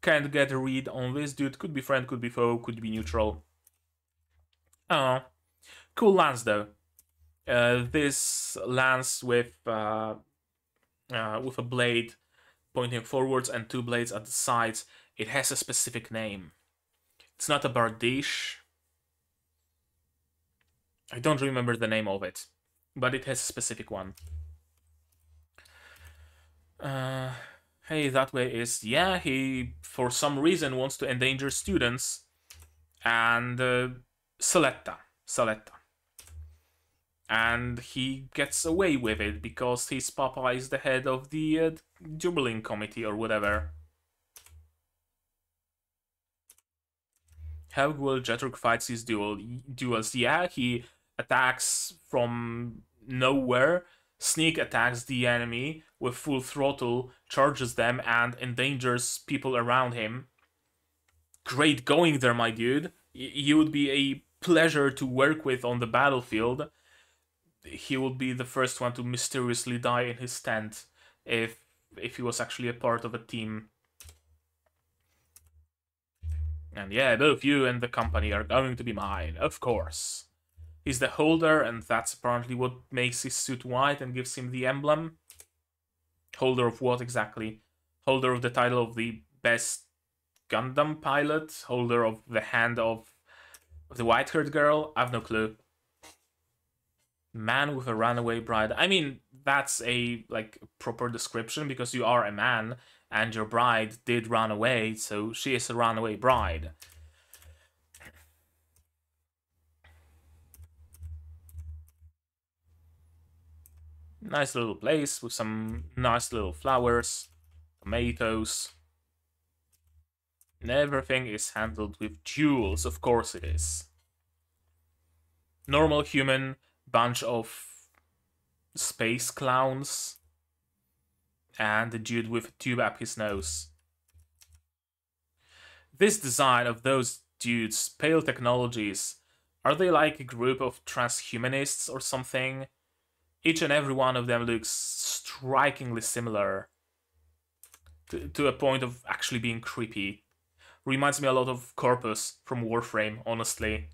can't get a read on this dude. Could be friend, could be foe, could be neutral. Oh, cool lance though. Uh, this lance with uh, uh, with a blade pointing forwards and two blades at the sides. It has a specific name. It's not a bardiche. I don't remember the name of it, but it has a specific one. Uh, hey, that way is, yeah, he for some reason wants to endanger students and uh, Saletta, Saletta. And he gets away with it because his papa is the head of the uh, Committee or whatever. How will Jeturk fights his duel duels? Yeah, he attacks from nowhere Sneak attacks the enemy with full throttle, charges them, and endangers people around him. Great going there, my dude. He would be a pleasure to work with on the battlefield. He would be the first one to mysteriously die in his tent if if he was actually a part of a team. And yeah, both you and the company are going to be mine, of course. He's the holder, and that's apparently what makes his suit white and gives him the emblem. Holder of what exactly? Holder of the title of the best Gundam pilot, holder of the hand of, of the white haired girl. I've no clue. Man with a runaway bride. I mean, that's a like proper description because you are a man and your bride did run away, so she is a runaway bride. Nice little place with some nice little flowers, tomatoes. And everything is handled with jewels, of course it is. Normal human, bunch of space clowns, and a dude with a tube up his nose. This design of those dudes, Pale Technologies, are they like a group of transhumanists or something? each and every one of them looks strikingly similar to, to a point of actually being creepy. Reminds me a lot of Corpus from Warframe, honestly.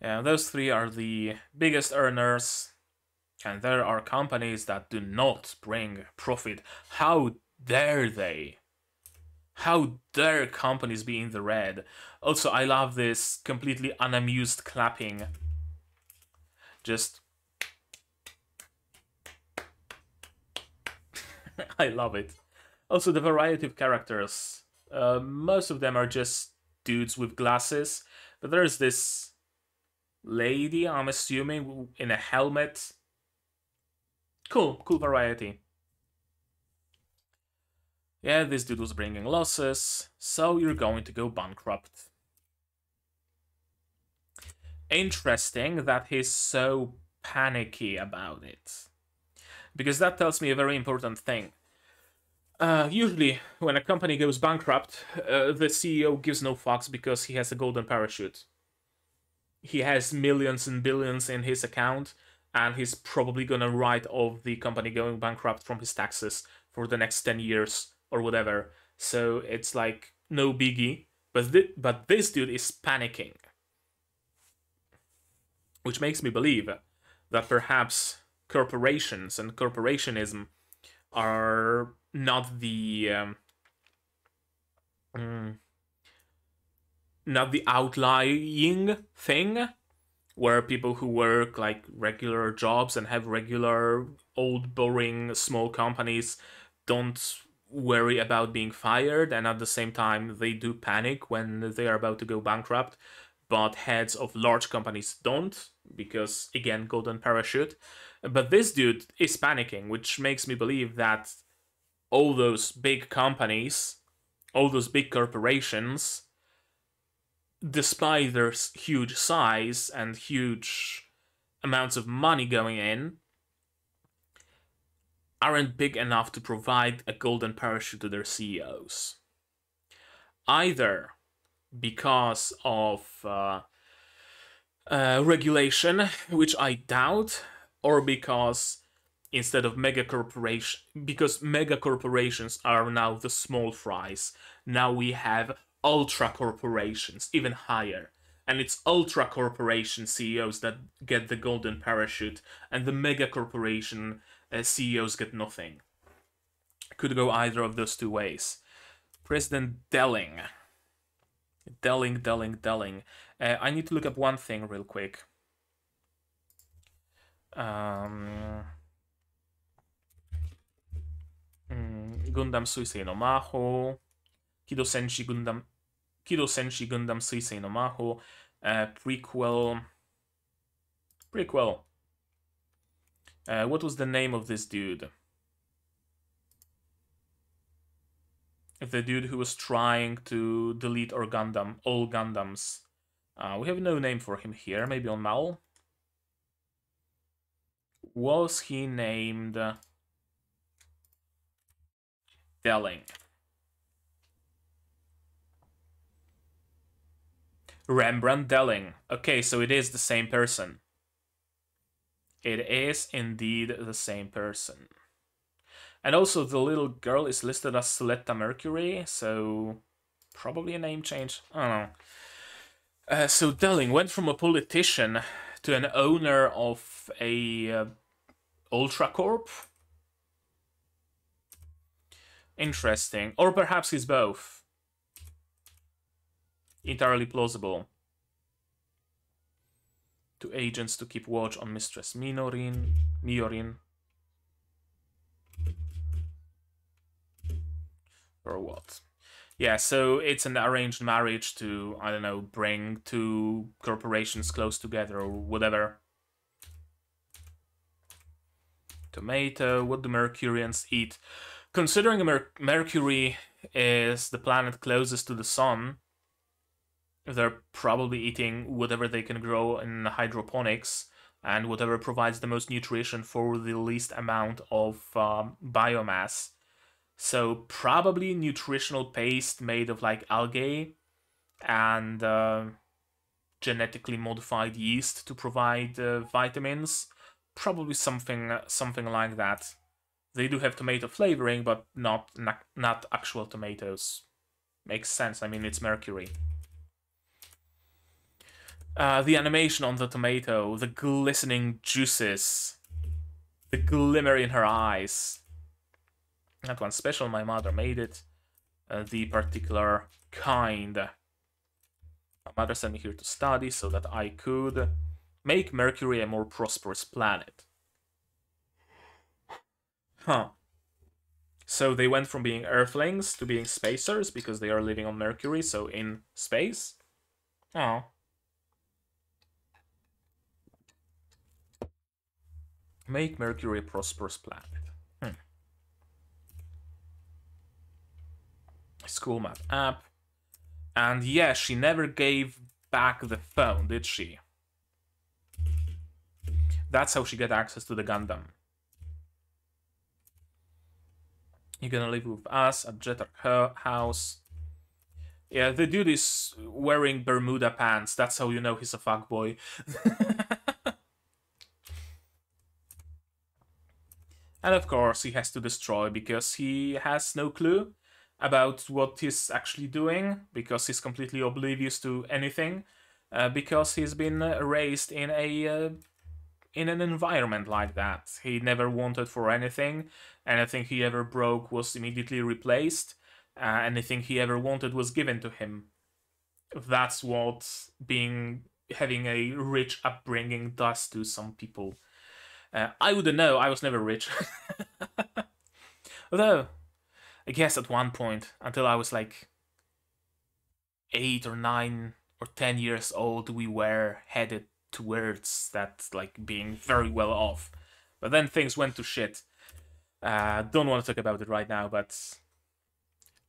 Yeah, those three are the biggest earners, and there are companies that do not bring profit. How dare they? How dare companies be in the red? Also, I love this completely unamused clapping. Just. I love it. Also, the variety of characters. Uh, most of them are just dudes with glasses, but there's this lady, I'm assuming, in a helmet. Cool, cool variety. Yeah, this dude was bringing losses, so you're going to go bankrupt interesting that he's so panicky about it. Because that tells me a very important thing. Uh, usually, when a company goes bankrupt, uh, the CEO gives no fucks because he has a golden parachute. He has millions and billions in his account, and he's probably gonna write off the company going bankrupt from his taxes for the next 10 years or whatever. So it's like no biggie. But, th- but this dude is panicking which makes me believe that perhaps corporations and corporationism are not the um, mm, not the outlying thing where people who work like regular jobs and have regular old boring small companies don't worry about being fired and at the same time they do panic when they are about to go bankrupt but heads of large companies don't because again, golden parachute. But this dude is panicking, which makes me believe that all those big companies, all those big corporations, despite their huge size and huge amounts of money going in, aren't big enough to provide a golden parachute to their CEOs. Either because of uh, uh, regulation, which I doubt, or because instead of mega corporation because mega corporations are now the small fries now we have ultra corporations even higher and it's ultra corporation ceos that get the golden parachute and the mega corporation uh, ceos get nothing could go either of those two ways president delling delling delling delling uh, I need to look up one thing real quick. Um, mm, Gundam Suisei no Maho, Kido Senshi Gundam, Kido Senshi Gundam Suisei no Maho, uh, prequel, prequel. Uh, what was the name of this dude? The dude who was trying to delete or Gundam, all Gundams. Uh, we have no name for him here, maybe on Mal. Was he named Delling? Rembrandt Delling. Okay, so it is the same person. It is indeed the same person. And also the little girl is listed as Suletta Mercury, so probably a name change. I don't know. Uh, so Delling went from a politician to an owner of a uh, ultra corp. Interesting, or perhaps he's both. Entirely plausible. To agents to keep watch on Mistress Minorin. Miorin. Or what? Yeah, so it's an arranged marriage to, I don't know, bring two corporations close together or whatever. Tomato, what do Mercurians eat? Considering Mer Mercury is the planet closest to the sun, they're probably eating whatever they can grow in hydroponics and whatever provides the most nutrition for the least amount of um, biomass. So probably nutritional paste made of like algae and uh, genetically modified yeast to provide uh, vitamins. Probably something something like that. They do have tomato flavoring, but not not, not actual tomatoes. Makes sense. I mean, it's mercury. Uh, the animation on the tomato, the glistening juices, the glimmer in her eyes. That one special, my mother made it. Uh, the particular kind. My mother sent me here to study so that I could make Mercury a more prosperous planet. Huh. So they went from being Earthlings to being spacers because they are living on Mercury, so in space. Oh. Make Mercury a prosperous planet. school map app. And yeah, she never gave back the phone, did she? That's how she got access to the Gundam. You're gonna live with us at Jetter her house. Yeah, the dude is wearing Bermuda pants. That's how you know he's a fuckboy. and of course, he has to destroy because he has no clue about what he's actually doing because he's completely oblivious to anything uh, because he's been raised in a uh, in an environment like that. He never wanted for anything. Anything he ever broke was immediately replaced. Uh, anything he ever wanted was given to him. That's what being having a rich upbringing does to some people. Uh, I wouldn't know. I was never rich. Although I guess at one point, until I was like eight or nine or ten years old, we were headed towards that, like being very well off. But then things went to shit. Uh, don't want to talk about it right now, but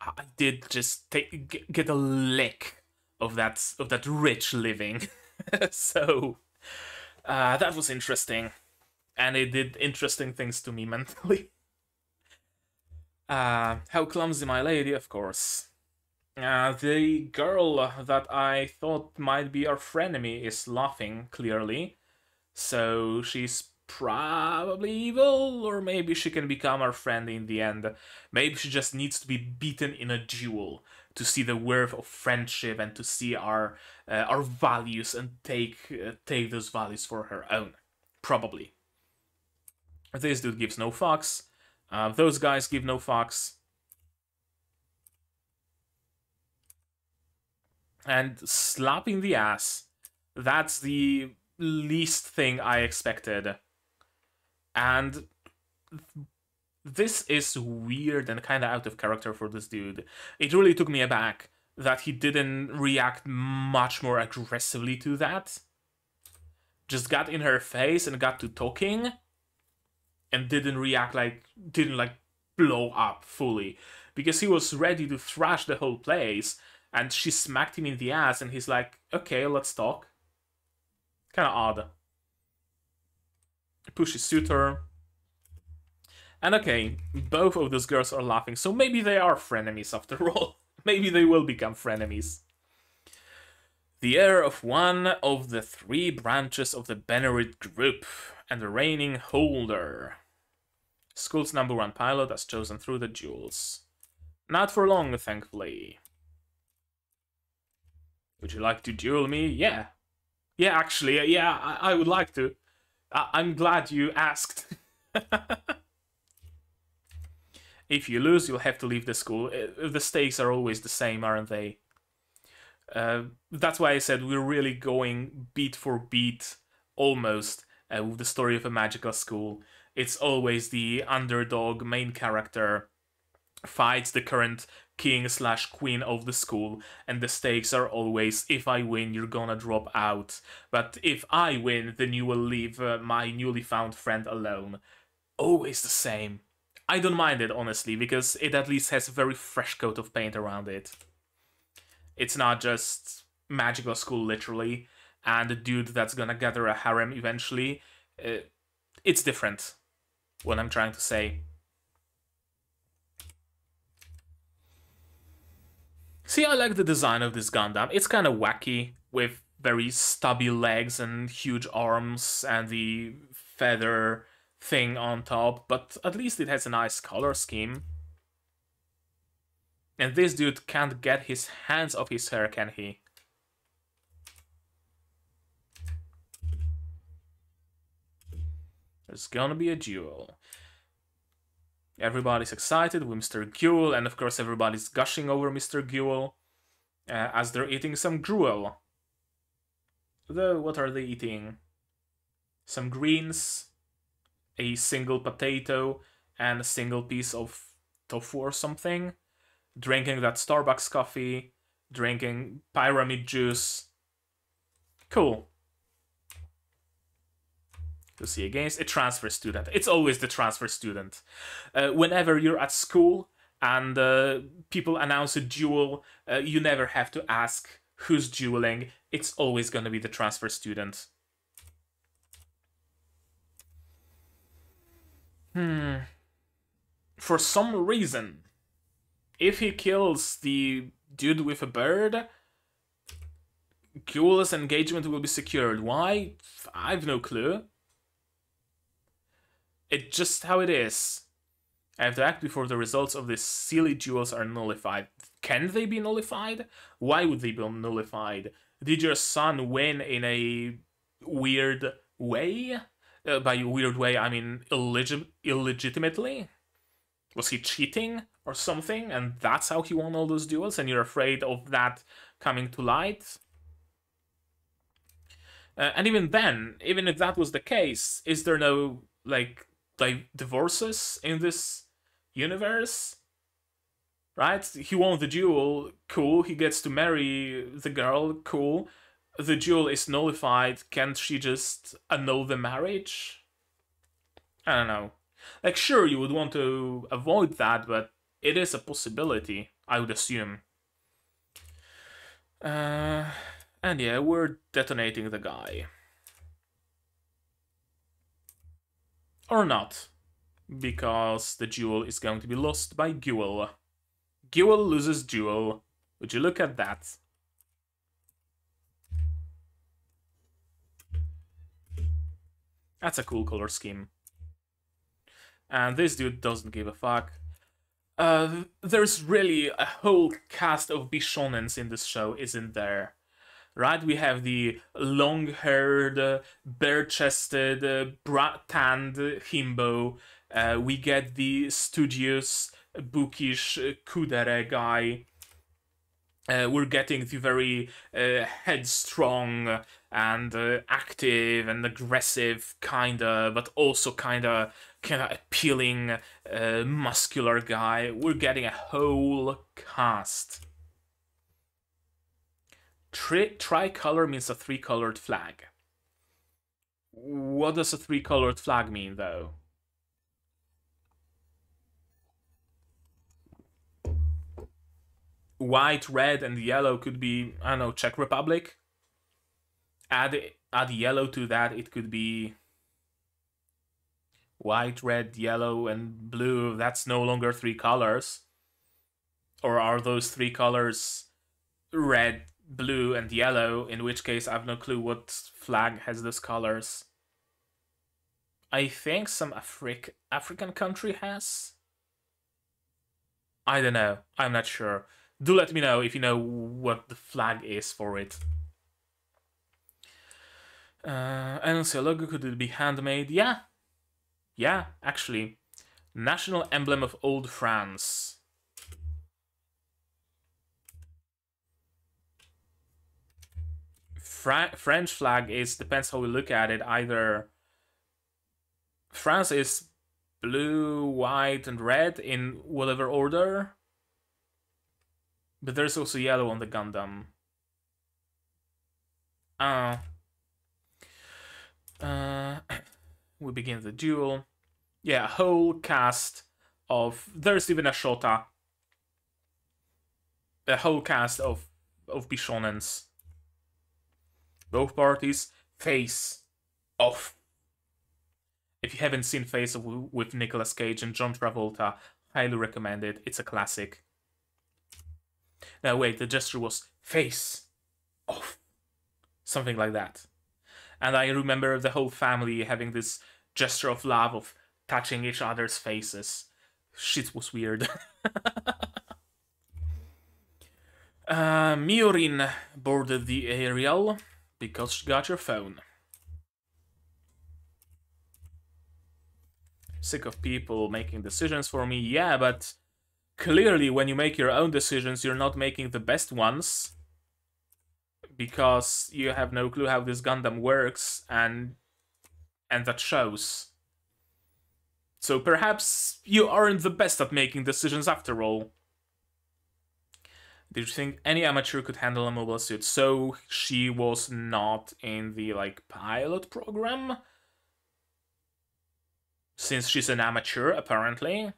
I did just take get a lick of that of that rich living. so uh, that was interesting, and it did interesting things to me mentally. Uh, how clumsy my lady, of course. Uh, the girl that I thought might be our frenemy is laughing, clearly. So she's probably evil, or maybe she can become our friend in the end. Maybe she just needs to be beaten in a duel to see the worth of friendship and to see our uh, our values and take uh, take those values for her own. Probably. This dude gives no fucks. Uh, those guys give no fucks. And slapping the ass, that's the least thing I expected. And this is weird and kind of out of character for this dude. It really took me aback that he didn't react much more aggressively to that. Just got in her face and got to talking and didn't react like didn't like blow up fully because he was ready to thrash the whole place and she smacked him in the ass and he's like okay let's talk kind of odd pushes suitor and okay both of those girls are laughing so maybe they are frenemies after all maybe they will become frenemies the heir of one of the three branches of the Benerit group and the reigning holder School's number one pilot as chosen through the duels. Not for long, thankfully. Would you like to duel me? Yeah. Yeah, actually, uh, yeah, I, I would like to. I am glad you asked. if you lose, you'll have to leave the school. Uh, the stakes are always the same, aren't they? Uh, that's why I said we're really going beat for beat, almost, uh, with the story of a magical school it's always the underdog main character fights the current king slash queen of the school and the stakes are always if i win you're gonna drop out but if i win then you will leave uh, my newly found friend alone always the same i don't mind it honestly because it at least has a very fresh coat of paint around it it's not just magical school literally and the dude that's gonna gather a harem eventually uh, it's different what I'm trying to say. See, I like the design of this Gundam. It's kind of wacky with very stubby legs and huge arms and the feather thing on top, but at least it has a nice color scheme. And this dude can't get his hands off his hair, can he? There's gonna be a duel. Everybody's excited with Mr. Guel, and of course everybody's gushing over Mr. Guel uh, as they're eating some gruel. Though, what are they eating? Some greens, a single potato, and a single piece of tofu or something. Drinking that Starbucks coffee, drinking pyramid juice. Cool to see against a transfer student. It's always the transfer student. Uh, whenever you're at school and uh, people announce a duel, uh, you never have to ask who's dueling. It's always going to be the transfer student. Hmm. For some reason, if he kills the dude with a bird, Ghoul's engagement will be secured. Why? I've no clue. It's just how it is. I have to act before the results of these silly duels are nullified. Can they be nullified? Why would they be nullified? Did your son win in a weird way? Uh, by weird way, I mean illegitimately? Was he cheating or something? And that's how he won all those duels, and you're afraid of that coming to light? Uh, and even then, even if that was the case, is there no, like, di- divorces in this universe. Right? He won the duel, cool. He gets to marry the girl, cool. The duel is nullified. Can't she just annul the marriage? I don't know. Like, sure, you would want to avoid that, but it is a possibility, I would assume. Uh, and yeah, we're detonating the guy. or not, because the jewel is going to be lost by Guel. Guel loses jewel. Would you look at that? That's a cool color scheme. And this dude doesn't give a fuck. Uh, there's really a whole cast of Bishonens in this show, isn't there? right? We have the long haired, uh, bare chested, uh, bra tanned himbo. Uh, we get the studious, bookish uh, kudere guy. Uh, we're getting the very uh, headstrong and uh, active and aggressive kinda, but also kinda kinda appealing uh, muscular guy. We're getting a whole cast. Tri- tricolor means a three colored flag. What does a three colored flag mean, though? White, red, and yellow could be, I don't know, Czech Republic. Add, add yellow to that, it could be white, red, yellow, and blue, that's no longer three colors. Or are those three colors red, blue and yellow, in which case I've no clue what flag has those colors. I think some Afrik African country has. I don't know. I'm not sure. Do let me know if you know what the flag is for it. Uh, a logo could it be handmade? Yeah. Yeah, actually. National emblem of Old France. Fra- French flag is depends how we look at it. Either France is blue, white, and red in whatever order, but there's also yellow on the Gundam. Uh, uh, we begin the duel. Yeah, whole cast of there's even a Shota. A whole cast of of Bishonens. Both parties face off. If you haven't seen Face Off with Nicolas Cage and John Travolta, highly recommend it. It's a classic. Now wait, the gesture was face off. Something like that. And I remember the whole family having this gesture of love of touching each other's faces. Shit was weird. uh, Miorin boarded the aerial because she got your phone. Sick of people making decisions for me, yeah, but clearly when you make your own decisions, you're not making the best ones. Because you have no clue how this Gundam works, and and that shows. So perhaps you aren't the best at making decisions after all. Did you think any amateur could handle a mobile suit? So she was not in the like pilot program? Since she's an amateur, apparently.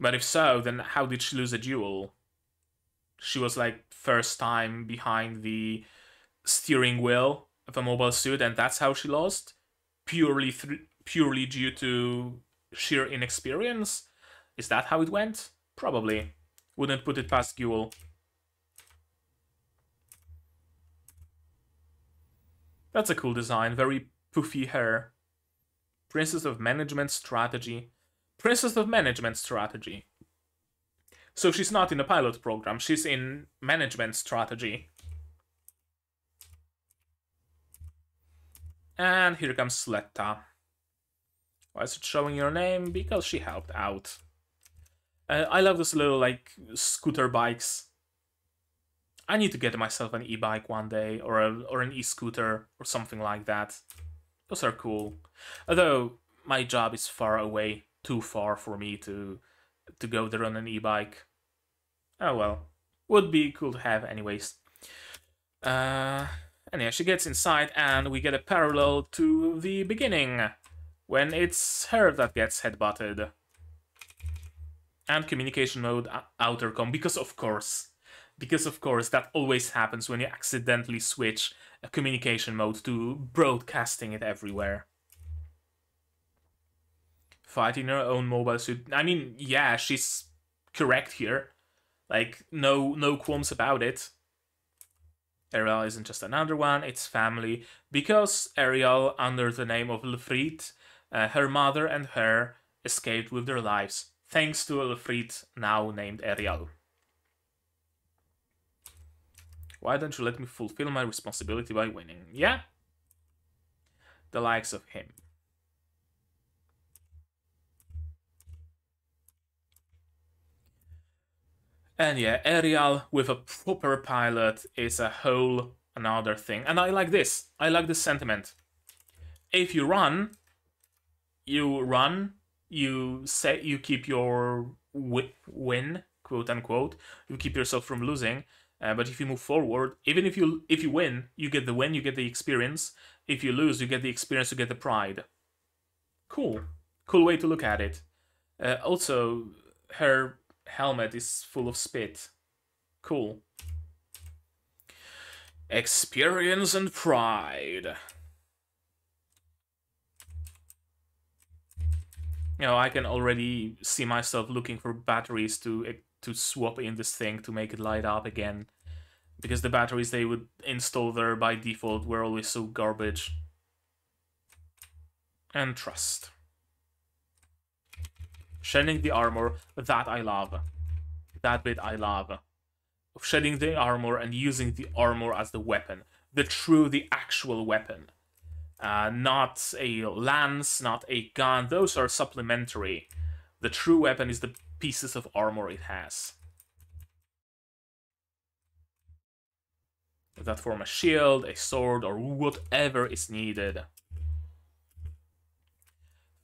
But if so, then how did she lose a duel? She was like first time behind the steering wheel of a mobile suit, and that's how she lost? Purely purely due to sheer inexperience? Is that how it went? Probably. Wouldn't put it past Guel. That's a cool design. Very poofy hair. Princess of Management Strategy. Princess of Management Strategy. So she's not in a pilot program, she's in management strategy. And here comes Sletta. Why is it showing your name? Because she helped out. Uh, I love those little like scooter bikes. I need to get myself an e-bike one day, or a, or an e-scooter, or something like that. Those are cool. Although my job is far away, too far for me to to go there on an e-bike. Oh well, would be cool to have anyways. Uh, and yeah, she gets inside, and we get a parallel to the beginning, when it's her that gets headbutted and communication mode outercom because of course because of course that always happens when you accidentally switch a communication mode to broadcasting it everywhere fighting her own mobile suit i mean yeah she's correct here like no no qualms about it ariel isn't just another one it's family because ariel under the name of lefrit uh, her mother and her escaped with their lives thanks to Elfried, now named Ariel. Why don't you let me fulfill my responsibility by winning? Yeah? The likes of him. And yeah, Ariel with a proper pilot is a whole another thing. And I like this. I like this sentiment. If you run, you run you say you keep your wi- win quote unquote you keep yourself from losing uh, but if you move forward even if you if you win you get the win you get the experience if you lose you get the experience you get the pride cool cool way to look at it uh, also her helmet is full of spit cool experience and pride you know, I can already see myself looking for batteries to eh, to swap in this thing to make it light up again, because the batteries they would install there by default were always so garbage. And trust. Shedding the armor, that I love. That bit I love. Of shedding the armor and using the armor as the weapon. The true, the actual weapon. Uh, not a lance, not a gun. Those are supplementary. The true weapon is the pieces of armor it has. That form a shield, a sword, or whatever is needed.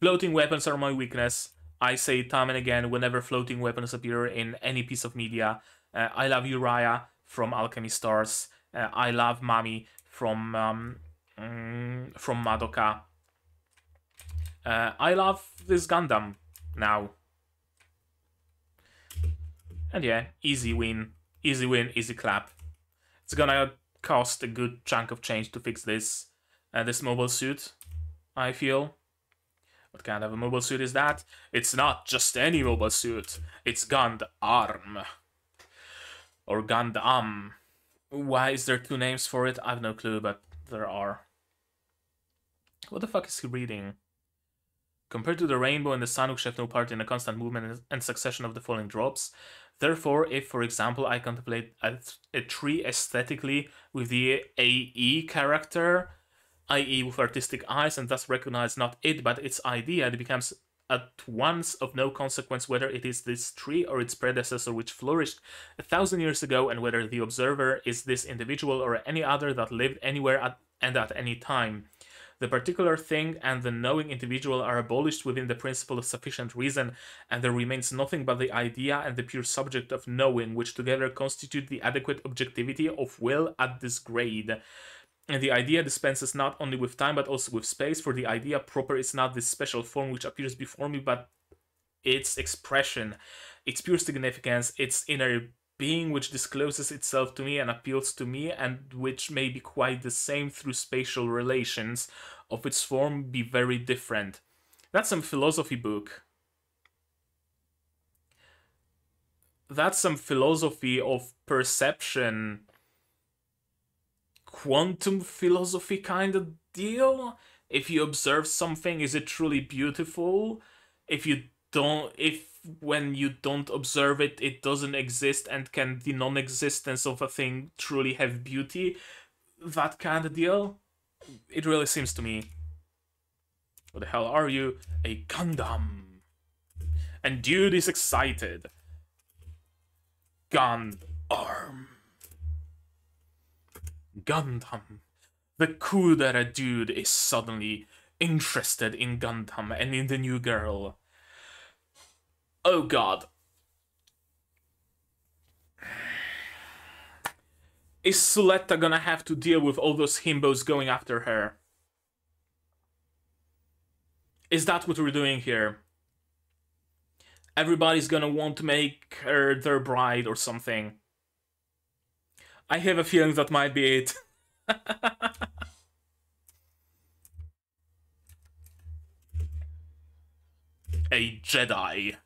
Floating weapons are my weakness. I say time and again whenever floating weapons appear in any piece of media. Uh, I love Uriah from Alchemy Stars. Uh, I love Mami from um, Mm, from Madoka. Uh, I love this Gundam now. And yeah, easy win. Easy win, easy clap. It's gonna cost a good chunk of change to fix this. Uh, this mobile suit, I feel. What kind of a mobile suit is that? It's not just any mobile suit. It's Gundam. Or Gundam. Why is there two names for it? I've no clue, but there are. What the fuck is he reading? Compared to the rainbow and the sun, which have no part in the constant movement and succession of the falling drops, therefore, if, for example, I contemplate a, a tree aesthetically with the AE character, i.e., with artistic eyes, and thus recognize not it but its idea, it becomes at once of no consequence whether it is this tree or its predecessor which flourished a thousand years ago and whether the observer is this individual or any other that lived anywhere at, and at any time. The particular thing and the knowing individual are abolished within the principle of sufficient reason, and there remains nothing but the idea and the pure subject of knowing, which together constitute the adequate objectivity of will at this grade. And the idea dispenses not only with time but also with space, for the idea proper is not this special form which appears before me, but its expression, its pure significance, its inner being which discloses itself to me and appeals to me, and which may be quite the same through spatial relations, of its form be very different. That's some philosophy book. That's some philosophy of perception, quantum philosophy kind of deal. If you observe something, is it truly beautiful? If you don't, if when you don't observe it, it doesn't exist, and can the non existence of a thing truly have beauty? That kind of deal? It really seems to me. What the hell are you? A Gundam. And dude is excited. Gundam. Gundam. The Kudera dude is suddenly interested in Gundam and in the new girl. Oh god. Is Suletta gonna have to deal with all those himbos going after her? Is that what we're doing here? Everybody's gonna want to make her their bride or something. I have a feeling that might be it. a Jedi.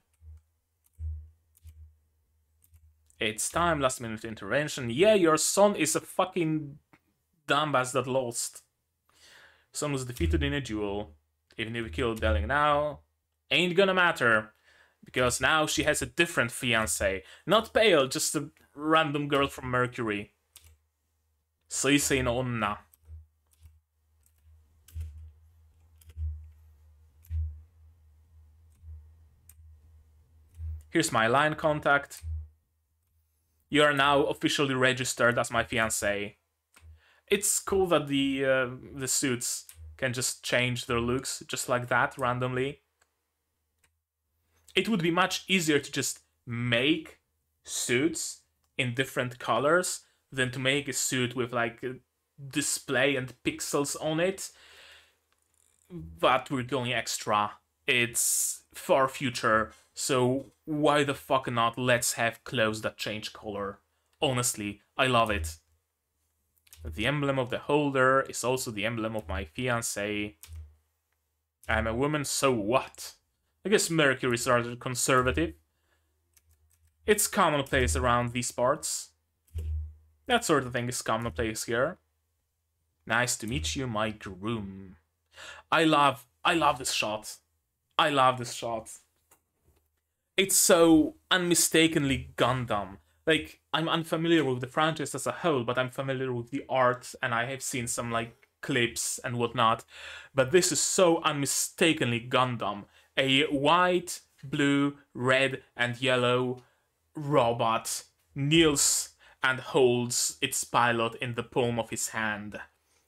It's time, last minute intervention. Yeah, your son is a fucking dumbass that lost. Son was defeated in a duel. Even if we kill Delling now, ain't gonna matter. Because now she has a different fiance. Not Pale, just a random girl from Mercury. Cease no Onna. Here's my line contact you are now officially registered as my fiance. It's cool that the uh, the suits can just change their looks just like that randomly. It would be much easier to just make suits in different colors than to make a suit with like display and pixels on it. But we're going extra. It's far future so why the fuck not let's have clothes that change color? Honestly, I love it. The emblem of the holder is also the emblem of my fiancée. I'm a woman, so what? I guess Mercury rather conservative. It's commonplace around these parts. That sort of thing is commonplace here. Nice to meet you, my groom. I love, I love this shot. I love this shot it's so unmistakably Gundam. Like I'm unfamiliar with the franchise as a whole, but I'm familiar with the art and I have seen some like clips and whatnot. But this is so unmistakably Gundam. A white, blue, red, and yellow robot kneels and holds its pilot in the palm of his hand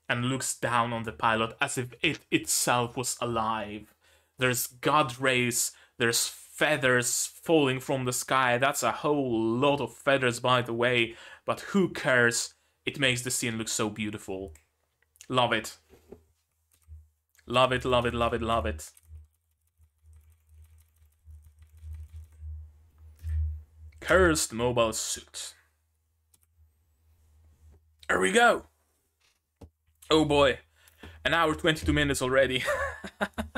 and looks down on the pilot as if it itself was alive. There's god rays, there's feathers falling from the sky. That's a whole lot of feathers, by the way, but who cares? It makes the scene look so beautiful. Love it. Love it, love it, love it, love it. Cursed mobile suit. Here we go. Oh boy. An hour 22 minutes already.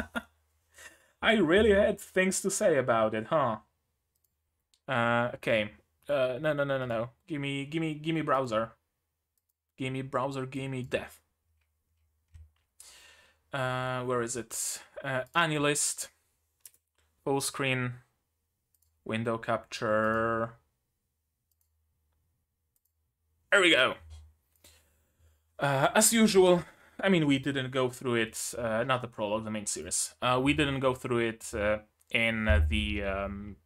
I really had things to say about it, huh? Uh, okay. Uh, no, no, no, no, no. Give me, give me, give me browser. Give me browser, give me death. Uh, where is it? Uh, Annulist. Full screen. Window capture. There we go. Uh, as usual, I mean, we didn't go through it, uh, not the prologue, the main series. Uh, we didn't go through it uh, in the um,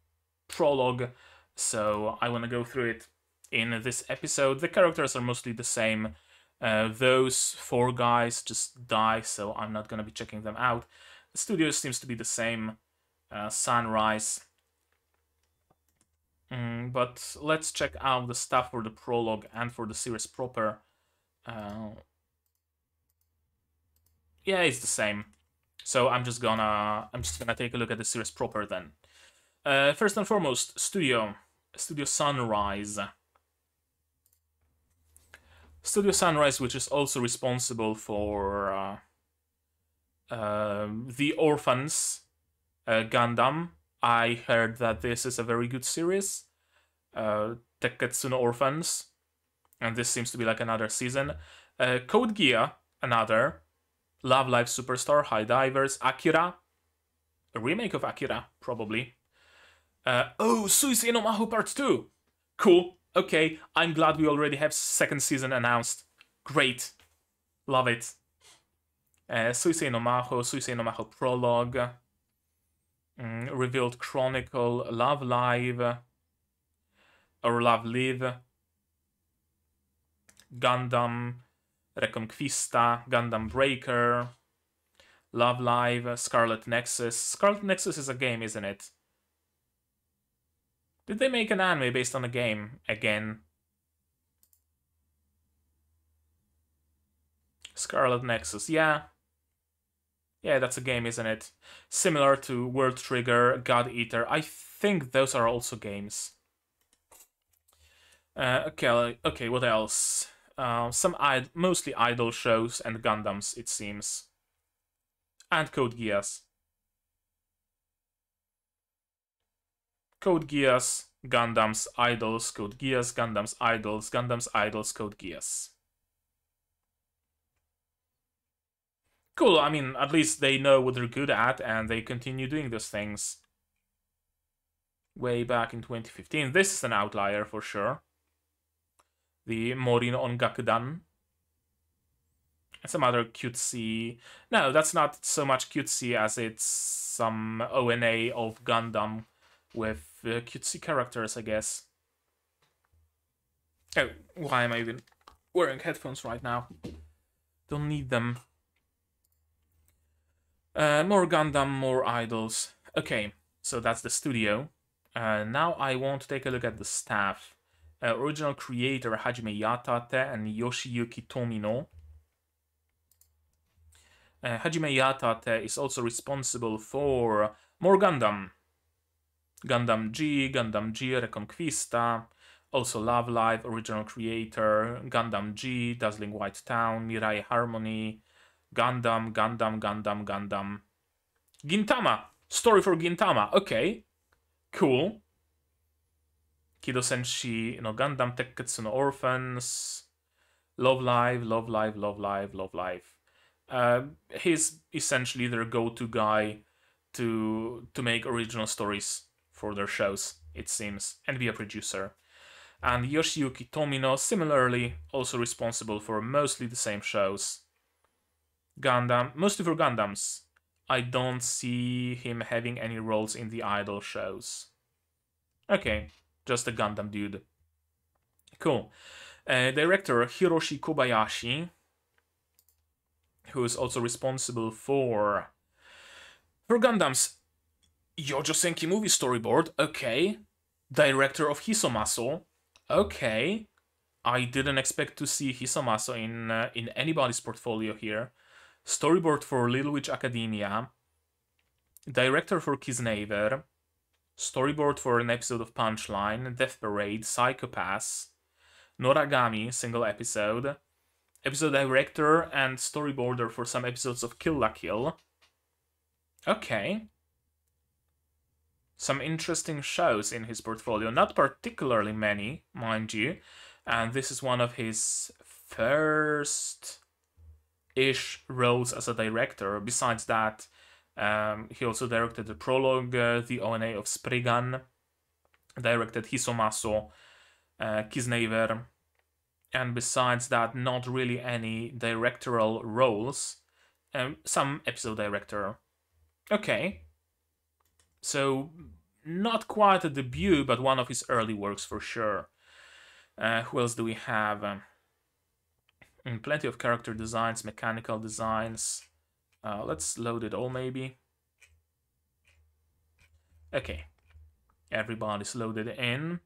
prologue, so I want to go through it in this episode. The characters are mostly the same. Uh, those four guys just die, so I'm not going to be checking them out. The studio seems to be the same. Uh, Sunrise. Mm, but let's check out the stuff for the prologue and for the series proper. Uh, yeah, it's the same. So I'm just gonna I'm just gonna take a look at the series proper then. Uh, first and foremost, Studio Studio Sunrise. Studio Sunrise, which is also responsible for uh, uh, the Orphans uh, Gundam. I heard that this is a very good series, uh, Teketsuno Orphans, and this seems to be like another season. Uh, Code Gear, another, Love Live Superstar, High Divers, Akira, a remake of Akira, probably. Uh, oh, Suicide no Maho Part 2! Cool, okay, I'm glad we already have second season announced. Great, love it. Uh, Suicide no Maho, Suicide no Maho Prologue, mm, Revealed Chronicle, Love Live, or Love Live, Gundam, Reconquista, Gundam Breaker, Love Live, Scarlet Nexus. Scarlet Nexus is a game, isn't it? Did they make an anime based on a game again? Scarlet Nexus, yeah. Yeah, that's a game, isn't it? Similar to World Trigger, God Eater. I think those are also games. Uh, okay, okay, what else? Uh, some Id mostly idol shows and Gundams, it seems. And Code Geass. Code Geass, Gundams, Idols, Code Geass, Gundams, Idols, Gundams, Idols, Code Geass. Cool, I mean, at least they know what they're good at and they continue doing those things. Way back in 2015. This is an outlier for sure the Morin on Gakudan. And some other cutesy. No, that's not so much cutesy as it's some ONA of Gundam with uh, cutesy characters, I guess. Oh, why am I even wearing headphones right now? Don't need them. Uh, more Gundam, more idols. Okay, so that's the studio. Uh, now I want to take a look at the staff uh, original creator Hajime Yatate and Yoshiyuki Tomino. Uh, Hajime Yatate is also responsible for more Gundam. Gundam G, Gundam G Reconquista, also Love Live, original creator, Gundam G, Dazzling White Town, Mirai Harmony, Gundam, Gundam, Gundam, Gundam. Gintama! Story for Gintama, okay. Cool. Kido Senshi, you know, Gundam Tekketsu no Orphans, Love Live, Love Live, Love Live, Love Live. Uh, he's essentially their go-to guy to to make original stories for their shows, it seems, and be a producer. And Yoshiyuki Tomino, similarly, also responsible for mostly the same shows. Gundam, mostly for Gundams. I don't see him having any roles in the idol shows. Okay, just a Gundam dude. Cool. Uh, director Hiroshi Kobayashi, who is also responsible for for Gundam's Yojo Senki movie storyboard. Okay. Director of Hisomaso. Okay. I didn't expect to see Hisomaso in uh, in anybody's portfolio here. Storyboard for Little Witch Academia. Director for Kisnever storyboard for an episode of Punchline, Death Parade, Psychopaths, Noragami, single episode, episode director and storyboarder for some episodes of Kill La Kill. Okay. Some interesting shows in his portfolio, not particularly many, mind you, and this is one of his first ish roles as a director. Besides that, um, he also directed the prologue, uh, the ONA of Spriggan, directed Hisomaso, uh, Kisnever, and besides that, not really any directorial roles. Um, some episode director. Okay. So, not quite a debut, but one of his early works for sure. Uh, who else do we have? Um, plenty of character designs, mechanical designs. Uh, let's load it all maybe. Okay, everybody's loaded in.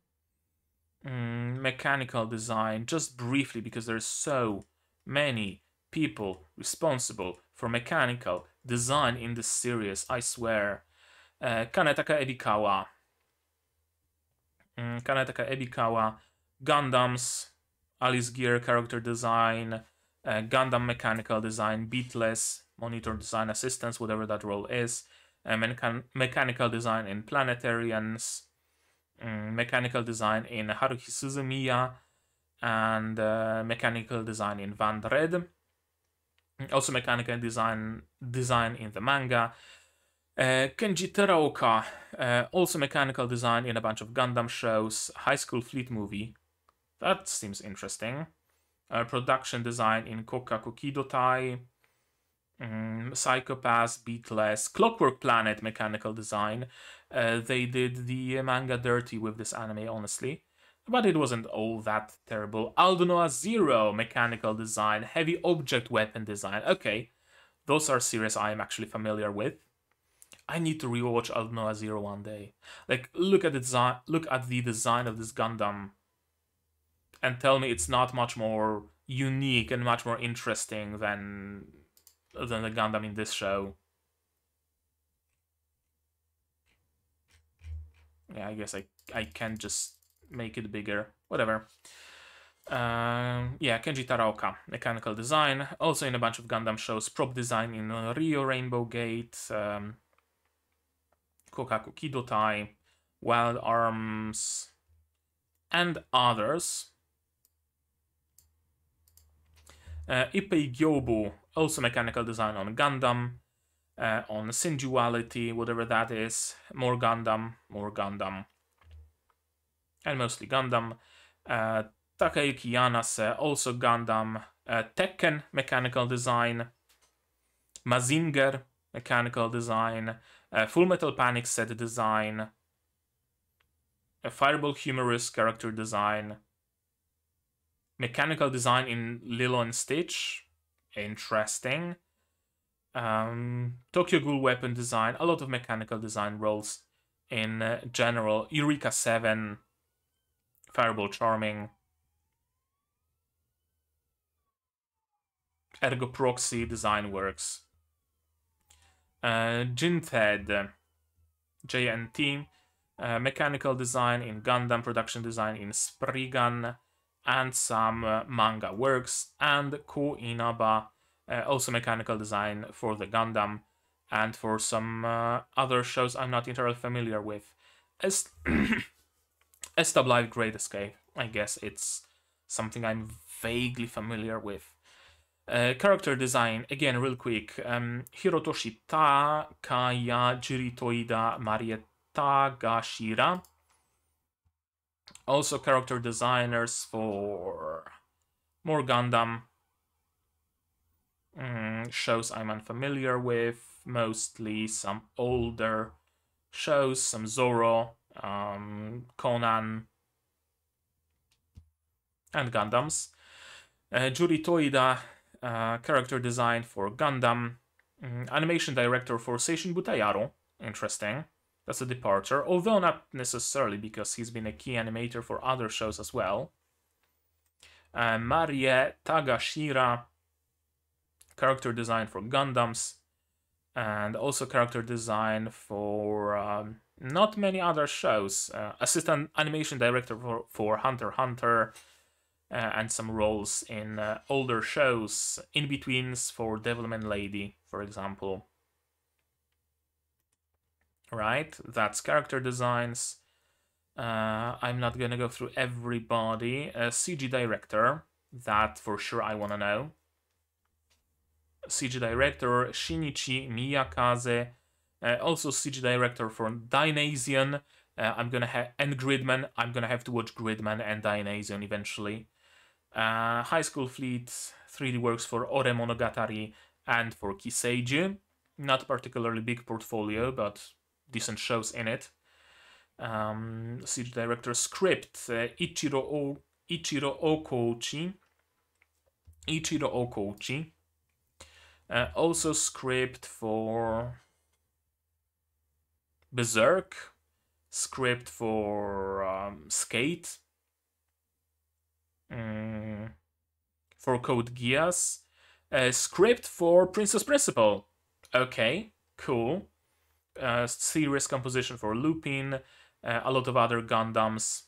Mm, mechanical design, just briefly because there's so many people responsible for mechanical design in this series, I swear. Uh, Kanetaka Ebikawa. Mm, Kanetaka Ebikawa, Gundams, Alice Gear character design, uh, Gundam mechanical design, Beatless, monitor design assistance, whatever that role is, and uh, mechan mechanical design in planetarians, mm, mechanical design in Haruhi Suzumiya, and uh, mechanical design in Van Red. Also mechanical design design in the manga. Uh, Kenji Teraoka, uh, also mechanical design in a bunch of Gundam shows, High School Fleet movie. That seems interesting. Uh, production design in Kokaku Tai um, mm-hmm. Psychopass, Beatless, Clockwork Planet mechanical design. Uh, they did the manga dirty with this anime, honestly. But it wasn't all that terrible. Aldonoa Zero mechanical design, heavy object weapon design. Okay, those are series I am actually familiar with. I need to rewatch Aldonoa Zero one day. Like, look at the design, look at the design of this Gundam, and tell me it's not much more unique and much more interesting than than the Gundam in this show. Yeah, I guess I, I can just make it bigger, whatever. Um, yeah, Kenji Taraoka, mechanical design, also in a bunch of Gundam shows, prop design in uh, Rio Rainbow Gate, um, Kokaku Kidotai, Wild Arms, and others. Uh, Ippei Gyobu also mechanical design on Gundam, uh, on Sin whatever that is, more Gundam, more Gundam, and mostly Gundam. Uh, Takayuki Yanase, also Gundam, uh, Tekken, mechanical design, Mazinger, mechanical design, uh, Full Metal Panic set design, a Fireball humorous character design, mechanical design in Lilo and Stitch, interesting. Um, Tokyo Ghoul weapon design, a lot of mechanical design roles in uh, general. Eureka 7, Fireball Charming, Ergo Proxy Design Works, uh, Ted, JN JNT, uh, mechanical design in Gundam, production design in Spriggan, and some uh, manga works, and Ko Inaba, uh, also mechanical design for the Gundam, and for some uh, other shows I'm not entirely familiar with. Est Establight Great Escape, I guess it's something I'm vaguely familiar with. Uh, character design, again, real quick. Um, Hirotoshi Ta, Kaya, Jiritoida, Marietta, Gashira also character designers for more Gundam mm, shows I'm unfamiliar with, mostly some older shows, some Zoro, um, Conan, and Gundams. Uh, Toida, uh, character design for Gundam, mm, animation director for Seishin Butayaru, interesting. That's a departure, although not necessarily because he's been a key animator for other shows as well. Uh, Marie Tagashira, character design for Gundams, and also character design for um, not many other shows. Uh, assistant animation director for, for Hunter Hunter, uh, and some roles in uh, older shows, in betweens for Devilman Lady, for example right? That's character designs. Uh, I'm not gonna go through everybody. Uh, CG director, that for sure I wanna know. CG director Shinichi Miyakaze, uh, also CG director for Dynasian. Uh, I'm gonna have and Gridman. I'm gonna have to watch Gridman and Dynasian eventually. Uh, High School Fleet 3D Works for Ore Monogatari and for Kiseiju. Not particularly big portfolio, but decent shows in it. Um, Siege Director script, uh, Ichiro, o- Ichiro Okochi. Ichiro Okochi. Uh, also script for Berserk, script for um, Skate, mm, for Code Geass, uh, script for Princess Principal. Okay, cool. Uh, serious series composition for Lupin, uh, a lot of other Gundams,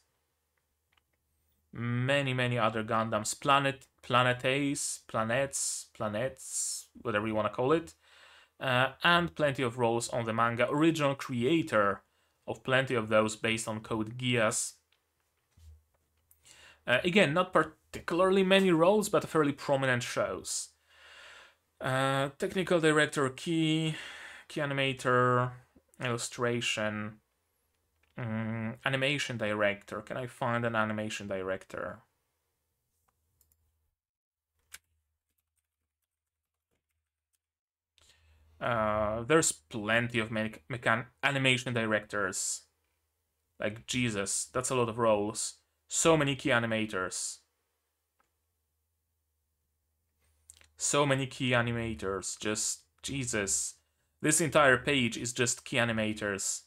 many, many other Gundams, Planet, Planetes, Planets, Planets, whatever you want to call it, uh, and plenty of roles on the manga, original creator of plenty of those based on Code Geass. Uh, again, not particularly many roles, but fairly prominent shows. Uh, technical director, key, key animator, illustration, um, animation director. Can I find an animation director? Uh, there's plenty of me mechan animation directors. Like, Jesus, that's a lot of roles. So many key animators. So many key animators, just, Jesus. This entire page is just key animators.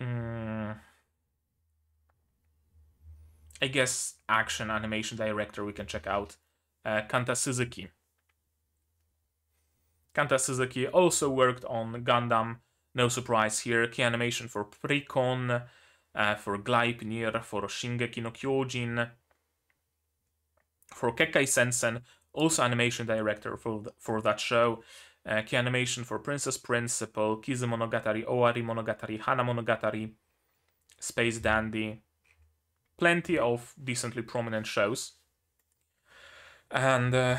Mm. I guess action animation director we can check out. Uh, Kanta Suzuki. Kanta Suzuki also worked on Gundam, no surprise here, key animation for Precon, uh, for Gleipnir, for Shingeki no Kyojin, for Kekai Sensen, also animation director for, the, for that show. Uh, key animation for Princess Principal, Kizu Monogatari, Owari Monogatari, Hana Monogatari, Space Dandy. Plenty of decently prominent shows. And uh,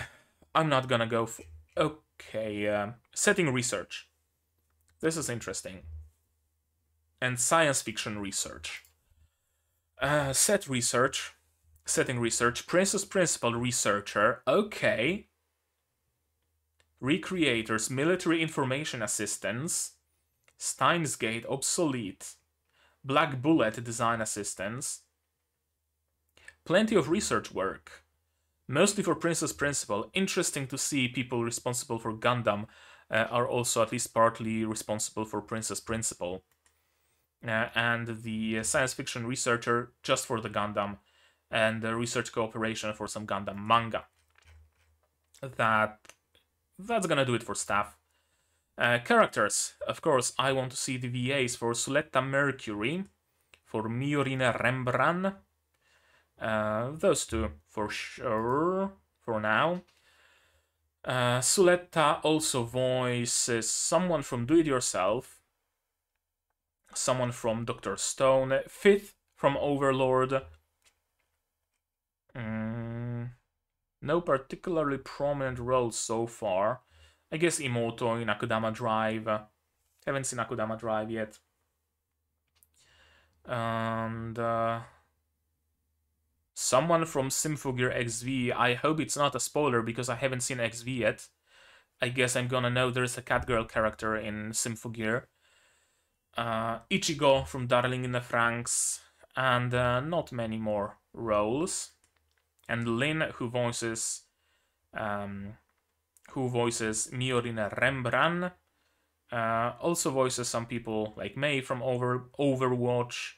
I'm not gonna go for. Okay, uh, setting research. This is interesting. And science fiction research. Uh, set research Setting research, Princess principal researcher, okay. Recreators, military information assistance. Steins Gate, obsolete. Black Bullet, design assistance. Plenty of research work. Mostly for Princess Principal. Interesting to see people responsible for Gundam uh, are also at least partly responsible for Princess Principal. Uh, and the uh, science fiction researcher just for the Gundam and research cooperation for some Gundam manga. That That's gonna do it for staff. Uh, characters. Of course, I want to see the VAs for Suletta Mercury, for Miorina Rembrandt. Uh, those two, for sure, for now. Uh, Suletta also voices someone from Do It Yourself, someone from Dr. Stone, Fifth from Overlord, Mm, no particularly prominent roles so far. I guess Imoto in Akudama Drive. Haven't seen Akudama Drive yet. And uh, someone from Symphogear XV. I hope it's not a spoiler because I haven't seen XV yet. I guess I'm gonna know there's a Catgirl character in Symphogear. Uh, Ichigo from Darling in the Franks, and uh, not many more roles and Lynn, who voices um, who voices Miorina Rembrandt, uh, also voices some people like May from Over Overwatch,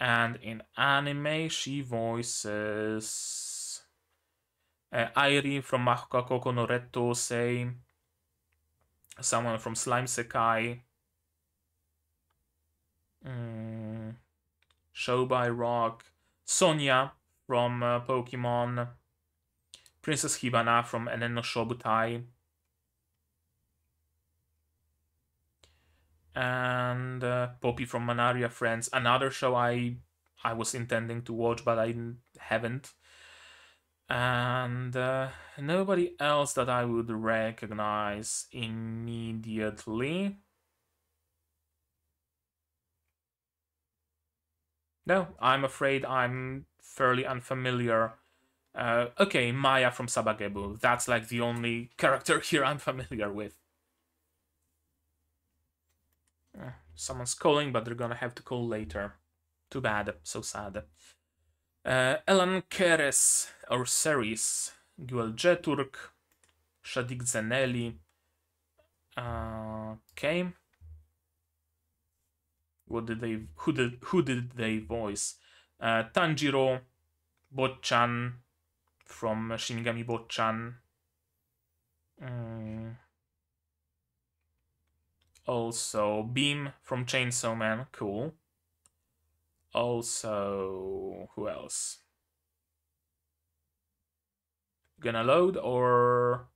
and in anime she voices uh, Airi from Mahoka Koko no Red someone from Slime Sekai, mm, Show by Rock, Sonia from uh, Pokemon, Princess Hibana from Enen no Shobutai, and uh, Poppy from Manaria Friends, another show I I was intending to watch but I haven't. And uh, nobody else that I would recognize immediately. No, I'm afraid I'm fairly unfamiliar. Uh, okay, Maya from Sabagebu. That's like the only character here I'm familiar with. Uh, someone's calling, but they're gonna have to call later. Too bad, so sad. Uh, Elan Keres, or Seris, Guel Jeturk, Shadik Zanelli. Uh, okay what did they who did who did they voice? Uh, Tanjiro, Botchan from Shinigami Botchan. Um, mm. also Beam from Chainsaw Man, cool. Also, who else? Gonna load or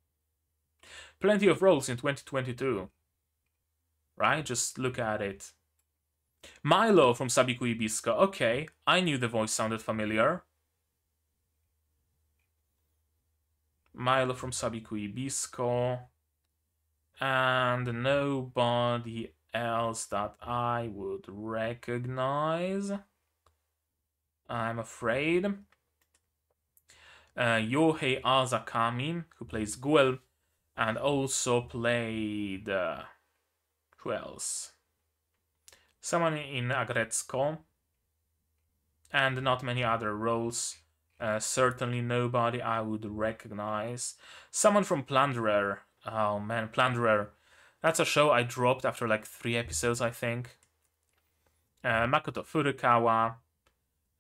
plenty of roles in 2022, right? Just look at it. Milo from Sabiku Ibisko. Okay, I knew the voice sounded familiar. Milo from Sabiku Ibisko. And nobody else that I would recognize. I'm afraid. Uh, Yohei Azakami, who plays Guel, and also played. Uh, who else? someone in Agretscom, and not many other roles. Uh, certainly nobody I would recognize. Someone from Plunderer. Oh man, Plunderer. That's a show I dropped after like three episodes, I think. Uh, Makoto Furukawa,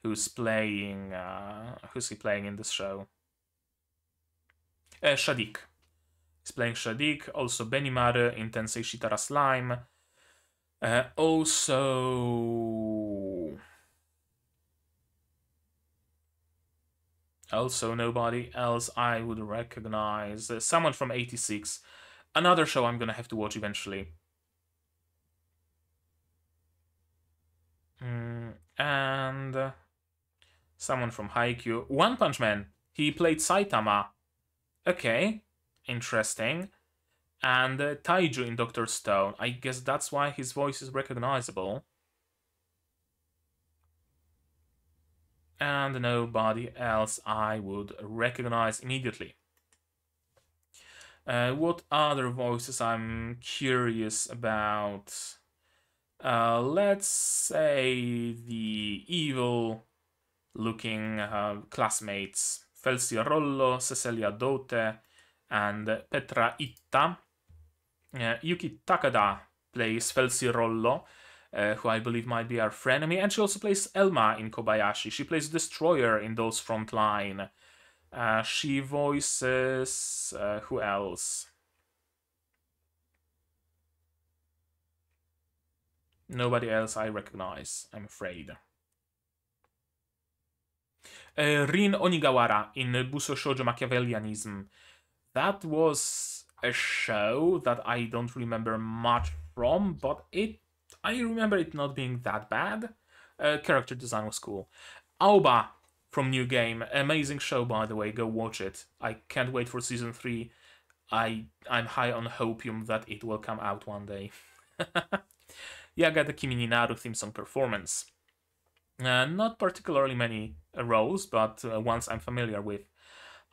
who's playing, uh, who's he playing in this show? Uh, Shadik. He's playing Shadik, also Benimaru in Tensei Shitara Slime, uh, also, also nobody else I would recognize. Uh, someone from '86, another show I'm gonna have to watch eventually. Mm, and uh, someone from Haikyuu. One Punch Man. He played Saitama. Okay, interesting and uh, Taiju in Doctor Stone. I guess that's why his voice is recognizable. And nobody else I would recognize immediately. Uh, what other voices I'm curious about? Uh, let's say the evil looking uh, classmates Felsi Rollo, Cecilia Dote, and Petra Itta uh, Yuki Takada plays Felsi Rollo, uh, who I believe might be our frenemy, and she also plays Elma in Kobayashi. She plays Destroyer in those Frontline. Uh, she voices uh, who else? Nobody else I recognize, I'm afraid. Uh, Rin Onigawara in Buso Shoujo Machiavellianism. That was a show that I don't remember much from, but it I remember it not being that bad. Uh, character design was cool. Aoba from New Game, amazing show by the way. Go watch it. I can't wait for season three. I I'm high on hopium that it will come out one day. Yagata Kimi ni theme song performance. Uh, not particularly many roles, but uh, ones I'm familiar with.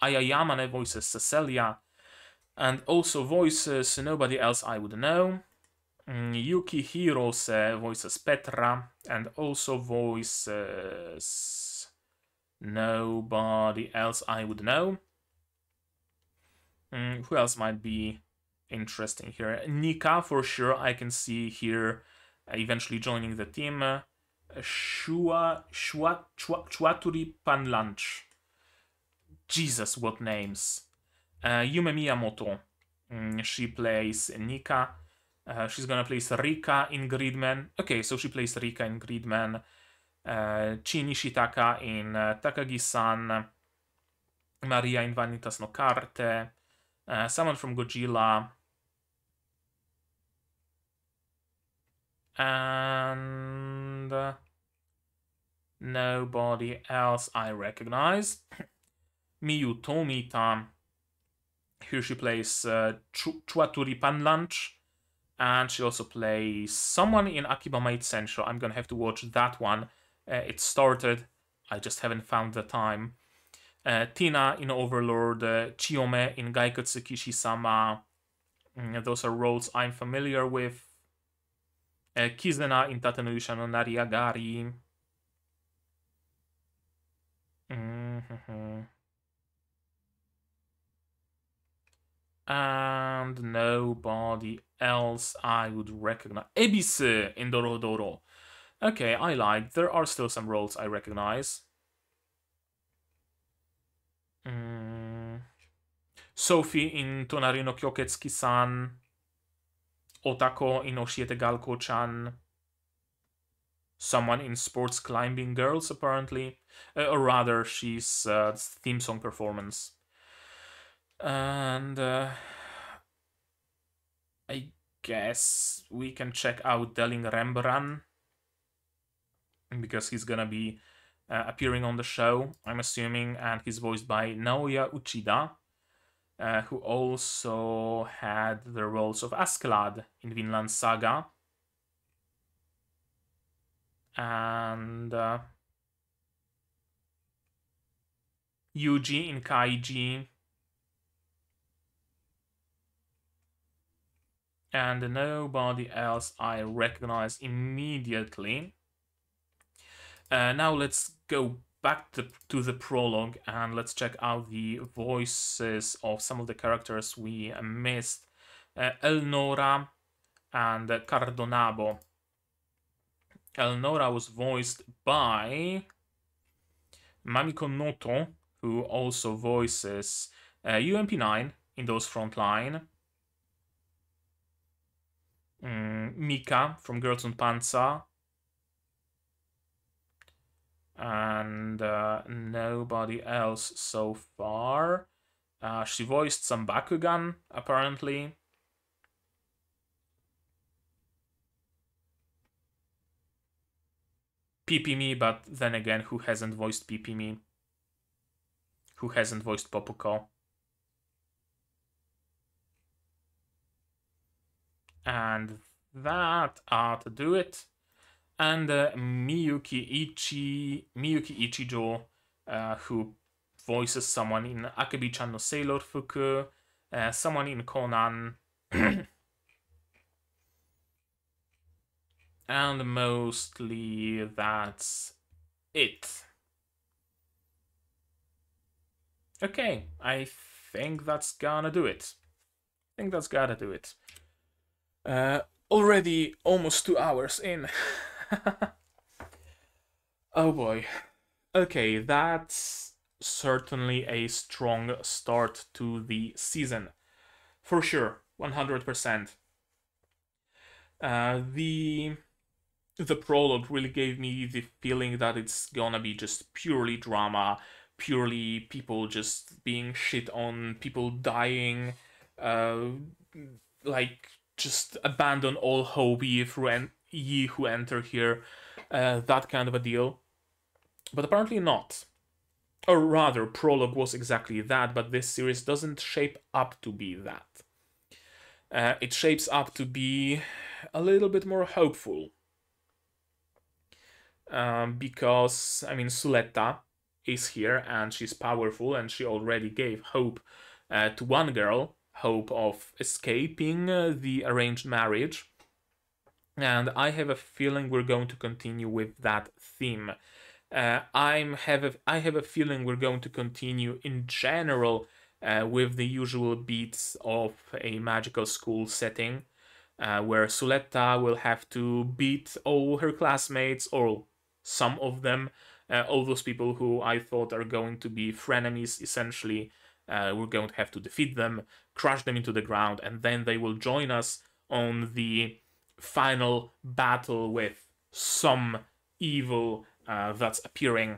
Ayayamane voices Cecilia and also voices nobody else I would know. Mm, Yuki Hirose voices Petra, and also voices nobody else I would know. Mm, who else might be interesting here? Nika, for sure, I can see here uh, eventually joining the team. Uh, Shua, Shua, Chua, Chua Panlanch. Jesus, what names! uh, Yume Miyamoto. Mm, she plays Nika. Uh, she's gonna play Rika in Gridman. Okay, so she plays Rika in Gridman. Uh, Chin in uh, Takagi-san. Maria in Vanitas no Carte. Uh, someone from Godzilla. And uh, nobody else I recognize. Miyu Tomita here she plays uh, Turi Chuaturi Panlanch, and she also plays someone in Akiba Maid Sensho. I'm gonna have to watch that one. Uh, it started, I just haven't found the time. Uh, Tina in Overlord, uh, Chiyome in Gaikatsu sama Mm, those are roles I'm familiar with. Uh, Kizena in Tatenuyusha no Nariagari. Mm-hmm. and nobody else I would recognize. Ebisu in Dorodoro. Okay, I lied. There are still some roles I recognize. Mm. Sophie in Tonarino Kyoketsuki-san. Otako in Oshiete Galko-chan. Someone in Sports Climbing Girls, apparently. Uh, or rather, she's uh, theme song performance. And uh, I guess we can check out Delling Rembrandt because he's gonna be uh, appearing on the show, I'm assuming, and he's voiced by Naoya Uchida, uh, who also had the roles of Askeladd in Vinland Saga. And uh, Yuji in Kaiji, and nobody else I recognize immediately. Uh, now let's go back to, to, the prologue and let's check out the voices of some of the characters we missed. Uh, Elnora and Cardonabo. Elnora was voiced by Mamiko Noto, who also voices uh, UMP9 in those frontline um, Mika from Girls on Panzer. And uh, nobody else so far. Uh, she voiced some Bakugan, apparently. PP Me, but then again, who hasn't voiced PP Me? Who hasn't voiced Popoko? and that are to do it. And uh, Miyuki Ichi Miyuki Ichijo, uh, who voices someone in akebi chan no Sailor Fuku, uh, someone in Conan, and mostly that's it. Okay, I think that's gonna do it. I think that's got to do it. Uh, already almost two hours in. oh boy. Okay, that's certainly a strong start to the season. For sure, 100%. Uh, the the prologue really gave me the feeling that it's gonna be just purely drama, purely people just being shit on, people dying, uh, like just abandon all hope ye, en- ye who enter here, uh, that kind of a deal. But apparently not. Or rather, Prologue was exactly that, but this series doesn't shape up to be that. Uh, it shapes up to be a little bit more hopeful. Um, because, I mean, Suletta is here and she's powerful and she already gave hope uh, to one girl hope of escaping uh, the arranged marriage. And I have a feeling we're going to continue with that theme. Uh, I'm have a, I have a feeling we're going to continue in general uh, with the usual beats of a magical school setting, uh, where Suletta will have to beat all her classmates or some of them, uh, all those people who I thought are going to be frenemies essentially uh, we're going to have to defeat them, crush them into the ground, and then they will join us on the final battle with some evil uh, that's appearing.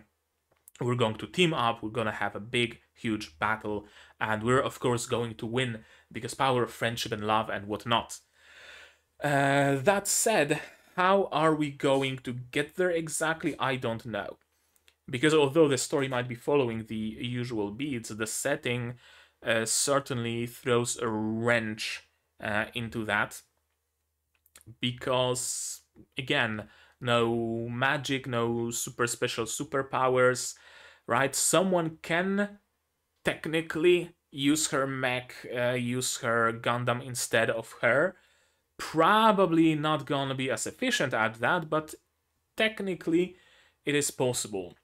We're going to team up, we're going to have a big, huge battle, and we're, of course, going to win because power of friendship and love and whatnot. Uh, that said, how are we going to get there exactly? I don't know because although the story might be following the usual beats, the setting uh, certainly throws a wrench uh, into that. Because, again, no magic, no super special superpowers, right? Someone can technically use her mech, uh, use her Gundam instead of her. Probably not gonna be as efficient at that, but technically it is possible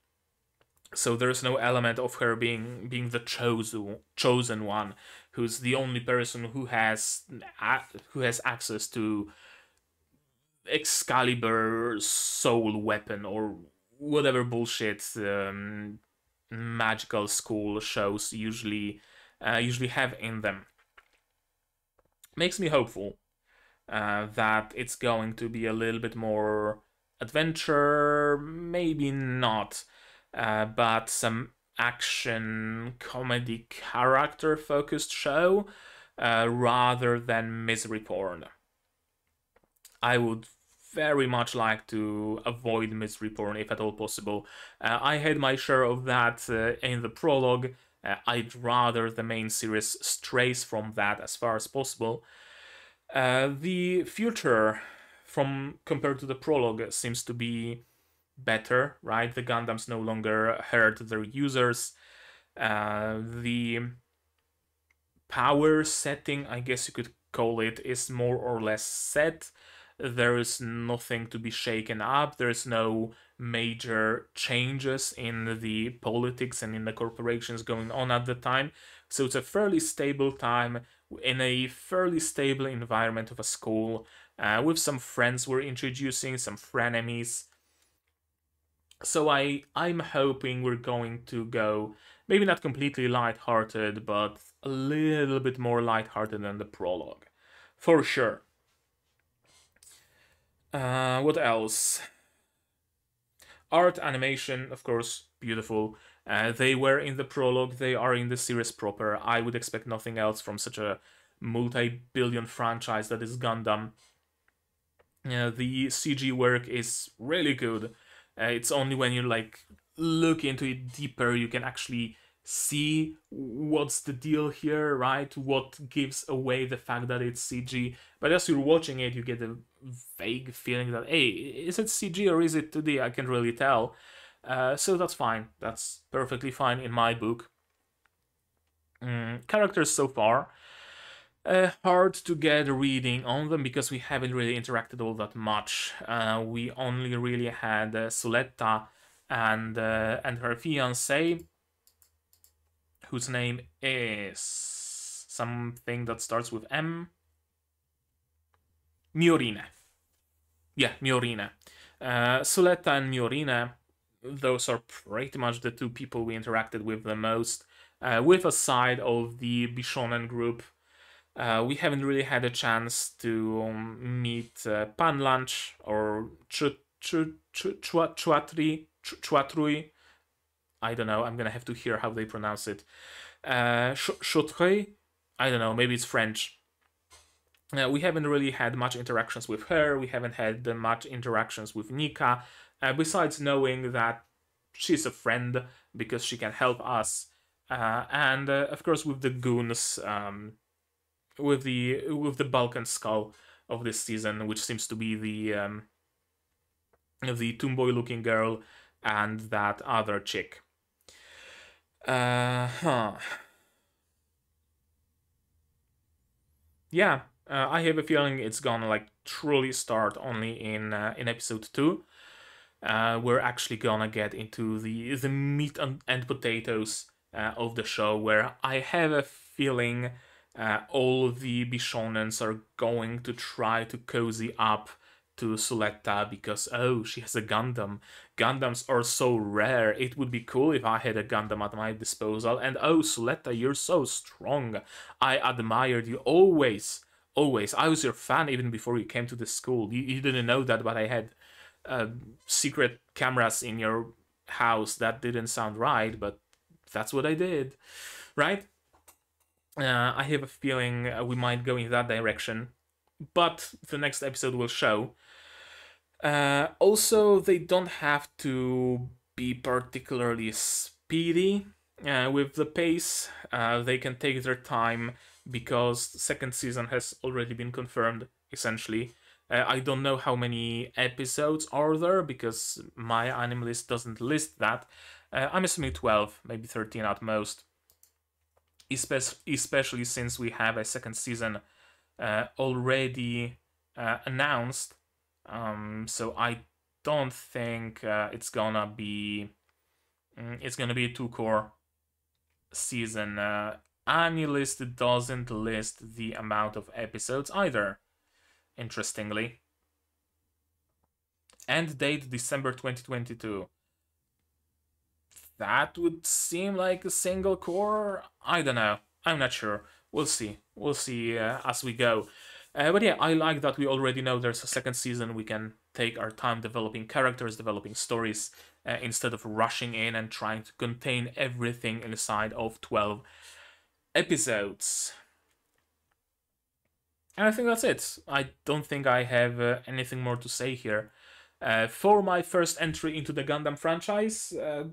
so there's no element of her being being the chosen chosen one who's the only person who has who has access to Excalibur soul weapon or whatever bullshit um, magical school shows usually uh, usually have in them. Makes me hopeful uh, that it's going to be a little bit more adventure, maybe not uh, but some action comedy character focused show uh, rather than misery porn. I would very much like to avoid misery porn if at all possible. Uh, I had my share of that uh, in the prologue. Uh, I'd rather the main series strays from that as far as possible. Uh, the future from compared to the prologue seems to be better, right? The Gundams no longer hurt their users. Uh, the power setting, I guess you could call it, is more or less set. There is nothing to be shaken up. There is no major changes in the politics and in the corporations going on at the time. So it's a fairly stable time in a fairly stable environment of a school uh, with some friends we're introducing, some frenemies, so I I'm hoping we're going to go maybe not completely lighthearted but a little bit more lighthearted than the prologue, for sure. Uh, what else? Art, animation, of course, beautiful. Uh, they were in the prologue. They are in the series proper. I would expect nothing else from such a multi-billion franchise that is Gundam. Uh, the CG work is really good. Uh, it's only when you like look into it deeper you can actually see what's the deal here, right? What gives away the fact that it's CG. But as you're watching it, you get a vague feeling that, hey, is it CG or is it 2D? I can't really tell. Uh, so that's fine. That's perfectly fine in my book. Mm, characters so far uh, hard to get a reading on them because we haven't really interacted all that much. Uh, we only really had uh, Suletta and uh, and her fiance, whose name is something that starts with M. Miorina. Yeah, Miorina. Uh, Suletta and Miorina, those are pretty much the two people we interacted with the most, uh, with a side of the Bishonen group uh, we haven't really had a chance to um, meet uh, Pan Lunch or Chuatri. Ch- ch- ch- I don't know. I'm gonna have to hear how they pronounce it. Uh, I don't know. Maybe it's French. Uh, we haven't really had much interactions with her. We haven't had much interactions with Nika. Uh, besides knowing that she's a friend because she can help us. Uh, and uh, of course, with the goons, um, with the with the Balkan skull of this season, which seems to be the um, the tomb boy looking girl and that other chick. Uh huh. Yeah, uh, I have a feeling it's gonna like truly start only in uh, in episode two. Uh, we're actually gonna get into the the meat and, and potatoes uh, of the show, where I have a feeling uh, all the Bishonens are going to try to cozy up to Suletta because, oh, she has a Gundam. Gundams are so rare. It would be cool if I had a Gundam at my disposal. And, oh, Suletta, you're so strong. I admired you always. Always. I was your fan even before you came to the school. You, you didn't know that, but I had uh, secret cameras in your house. That didn't sound right, but that's what I did. Right? Uh, I have a feeling uh, we might go in that direction, but the next episode will show. Uh, also, they don't have to be particularly speedy uh, with the pace. Uh, they can take their time because second season has already been confirmed, essentially. Uh, I don't know how many episodes are there because my anime list doesn't list that. Uh, I'm assuming 12, maybe 13 at most especially since we have a second season uh, already uh, announced. Um, so I don't think uh, it's gonna be mm, it's gonna be a two core season. Uh, list doesn't list the amount of episodes either. Interestingly. End date December 2022 that would seem like a single core. I don't know. I'm not sure. We'll see. We'll see uh, as we go. Uh, but yeah, I like that we already know there's a second season. We can take our time developing characters, developing stories, uh, instead of rushing in and trying to contain everything inside of 12 episodes. And I think that's it. I don't think I have uh, anything more to say here. Uh, for my first entry into the Gundam franchise, uh,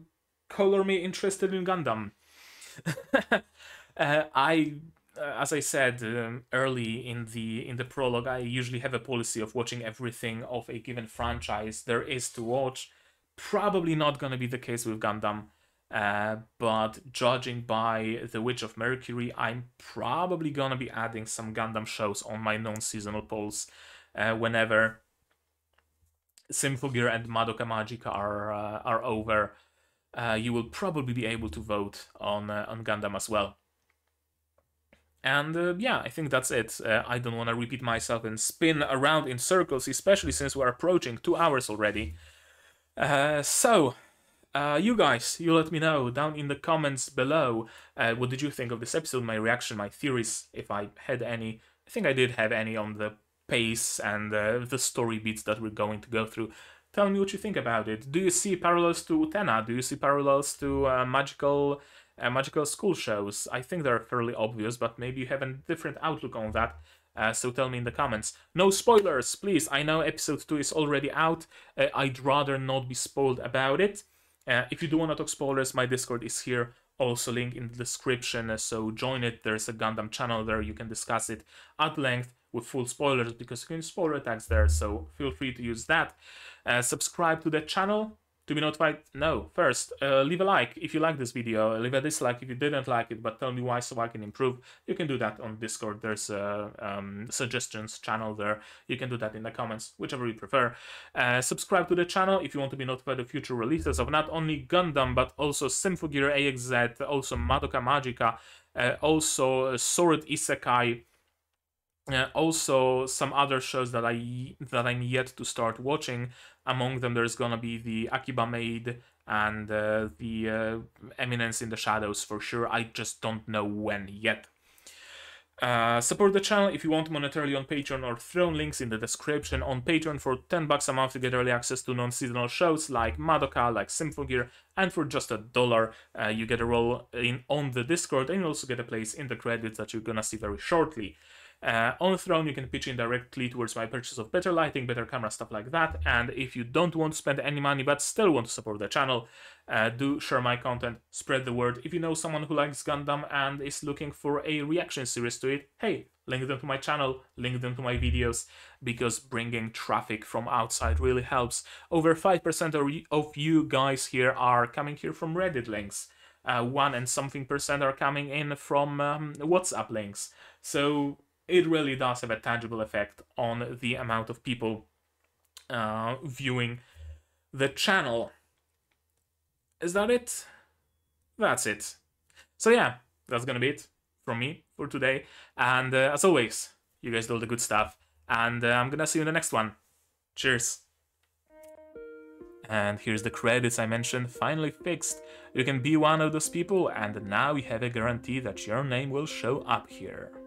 color me interested in Gundam. uh, I uh, as I said um, early in the in the prologue, I usually have a policy of watching everything of a given franchise there is to watch. Probably not going to be the case with Gundam, uh, but judging by The Witch of Mercury, I'm probably going to be adding some Gundam shows on my non-seasonal polls uh, whenever Symphogear and Madoka Magica are uh, are over uh, you will probably be able to vote on uh, on Gundam as well. And uh, yeah, I think that's it. Uh, I don't want to repeat myself and spin around in circles, especially since we're approaching two hours already. Uh, so, uh, you guys, you let me know down in the comments below what did you think of this episode, my reaction, my theories, if I had any. I think I did have any on the pace and the story beats that we're going to go through. Tell me what you think about it. Do you see parallels to Utena? Do you see parallels to uh, magical uh, magical school shows? I think they're fairly obvious, but maybe you have a different outlook on that. Uh, so tell me in the comments. No spoilers, please. I know episode 2 is already out. Uh, I'd rather not be spoiled about it. Uh, if you do want to talk spoilers, my Discord is here. Also link in the description, uh, so join it. There's a Gundam channel there. You can discuss it at length with full spoilers because you can spoiler attacks there. So feel free to use that. Uh, subscribe to the channel to be notified. No, first, uh, leave a like if you like this video, leave a dislike if you didn't like it, but tell me why so I can improve. You can do that on Discord, there's a uh, um, suggestions channel there. You can do that in the comments, whichever you prefer. Uh, subscribe to the channel if you want to be notified of future releases of not only Gundam, but also Symphogear AXZ, also Madoka Magica, uh, also uh, Sword Isekai, uh, also some other shows that I that I'm yet to start watching among them, there's gonna be the Akiba Maid and uh, the uh, Eminence in the Shadows for sure. I just don't know when yet. Uh, support the channel if you want monetarily on Patreon or Throne, links in the description. On Patreon for 10 bucks a month to get early access to non-seasonal shows like Madoka, like Symphogear, and for just a dollar uh, you get a role in on the Discord and you also get a place in the credits that you're gonna see very shortly. Uh, on Throne, you can pitch in directly towards my purchase of better lighting, better camera, stuff like that. And if you don't want to spend any money but still want to support the channel, uh, do share my content, spread the word. If you know someone who likes Gundam and is looking for a reaction series to it, hey, link them to my channel, link them to my videos, because bringing traffic from outside really helps. Over 5% of you guys here are coming here from Reddit links. Uh, one and something percent are coming in from um, WhatsApp links. So it really does have a tangible effect on the amount of people uh, viewing the channel. Is that it? That's it. So yeah, that's gonna be it from me for today. And uh, as always, you guys do all the good stuff. And uh, I'm gonna see you in the next one. Cheers. And here's the credits I mentioned finally fixed. You can be one of those people and now you have a guarantee that your name will show up here.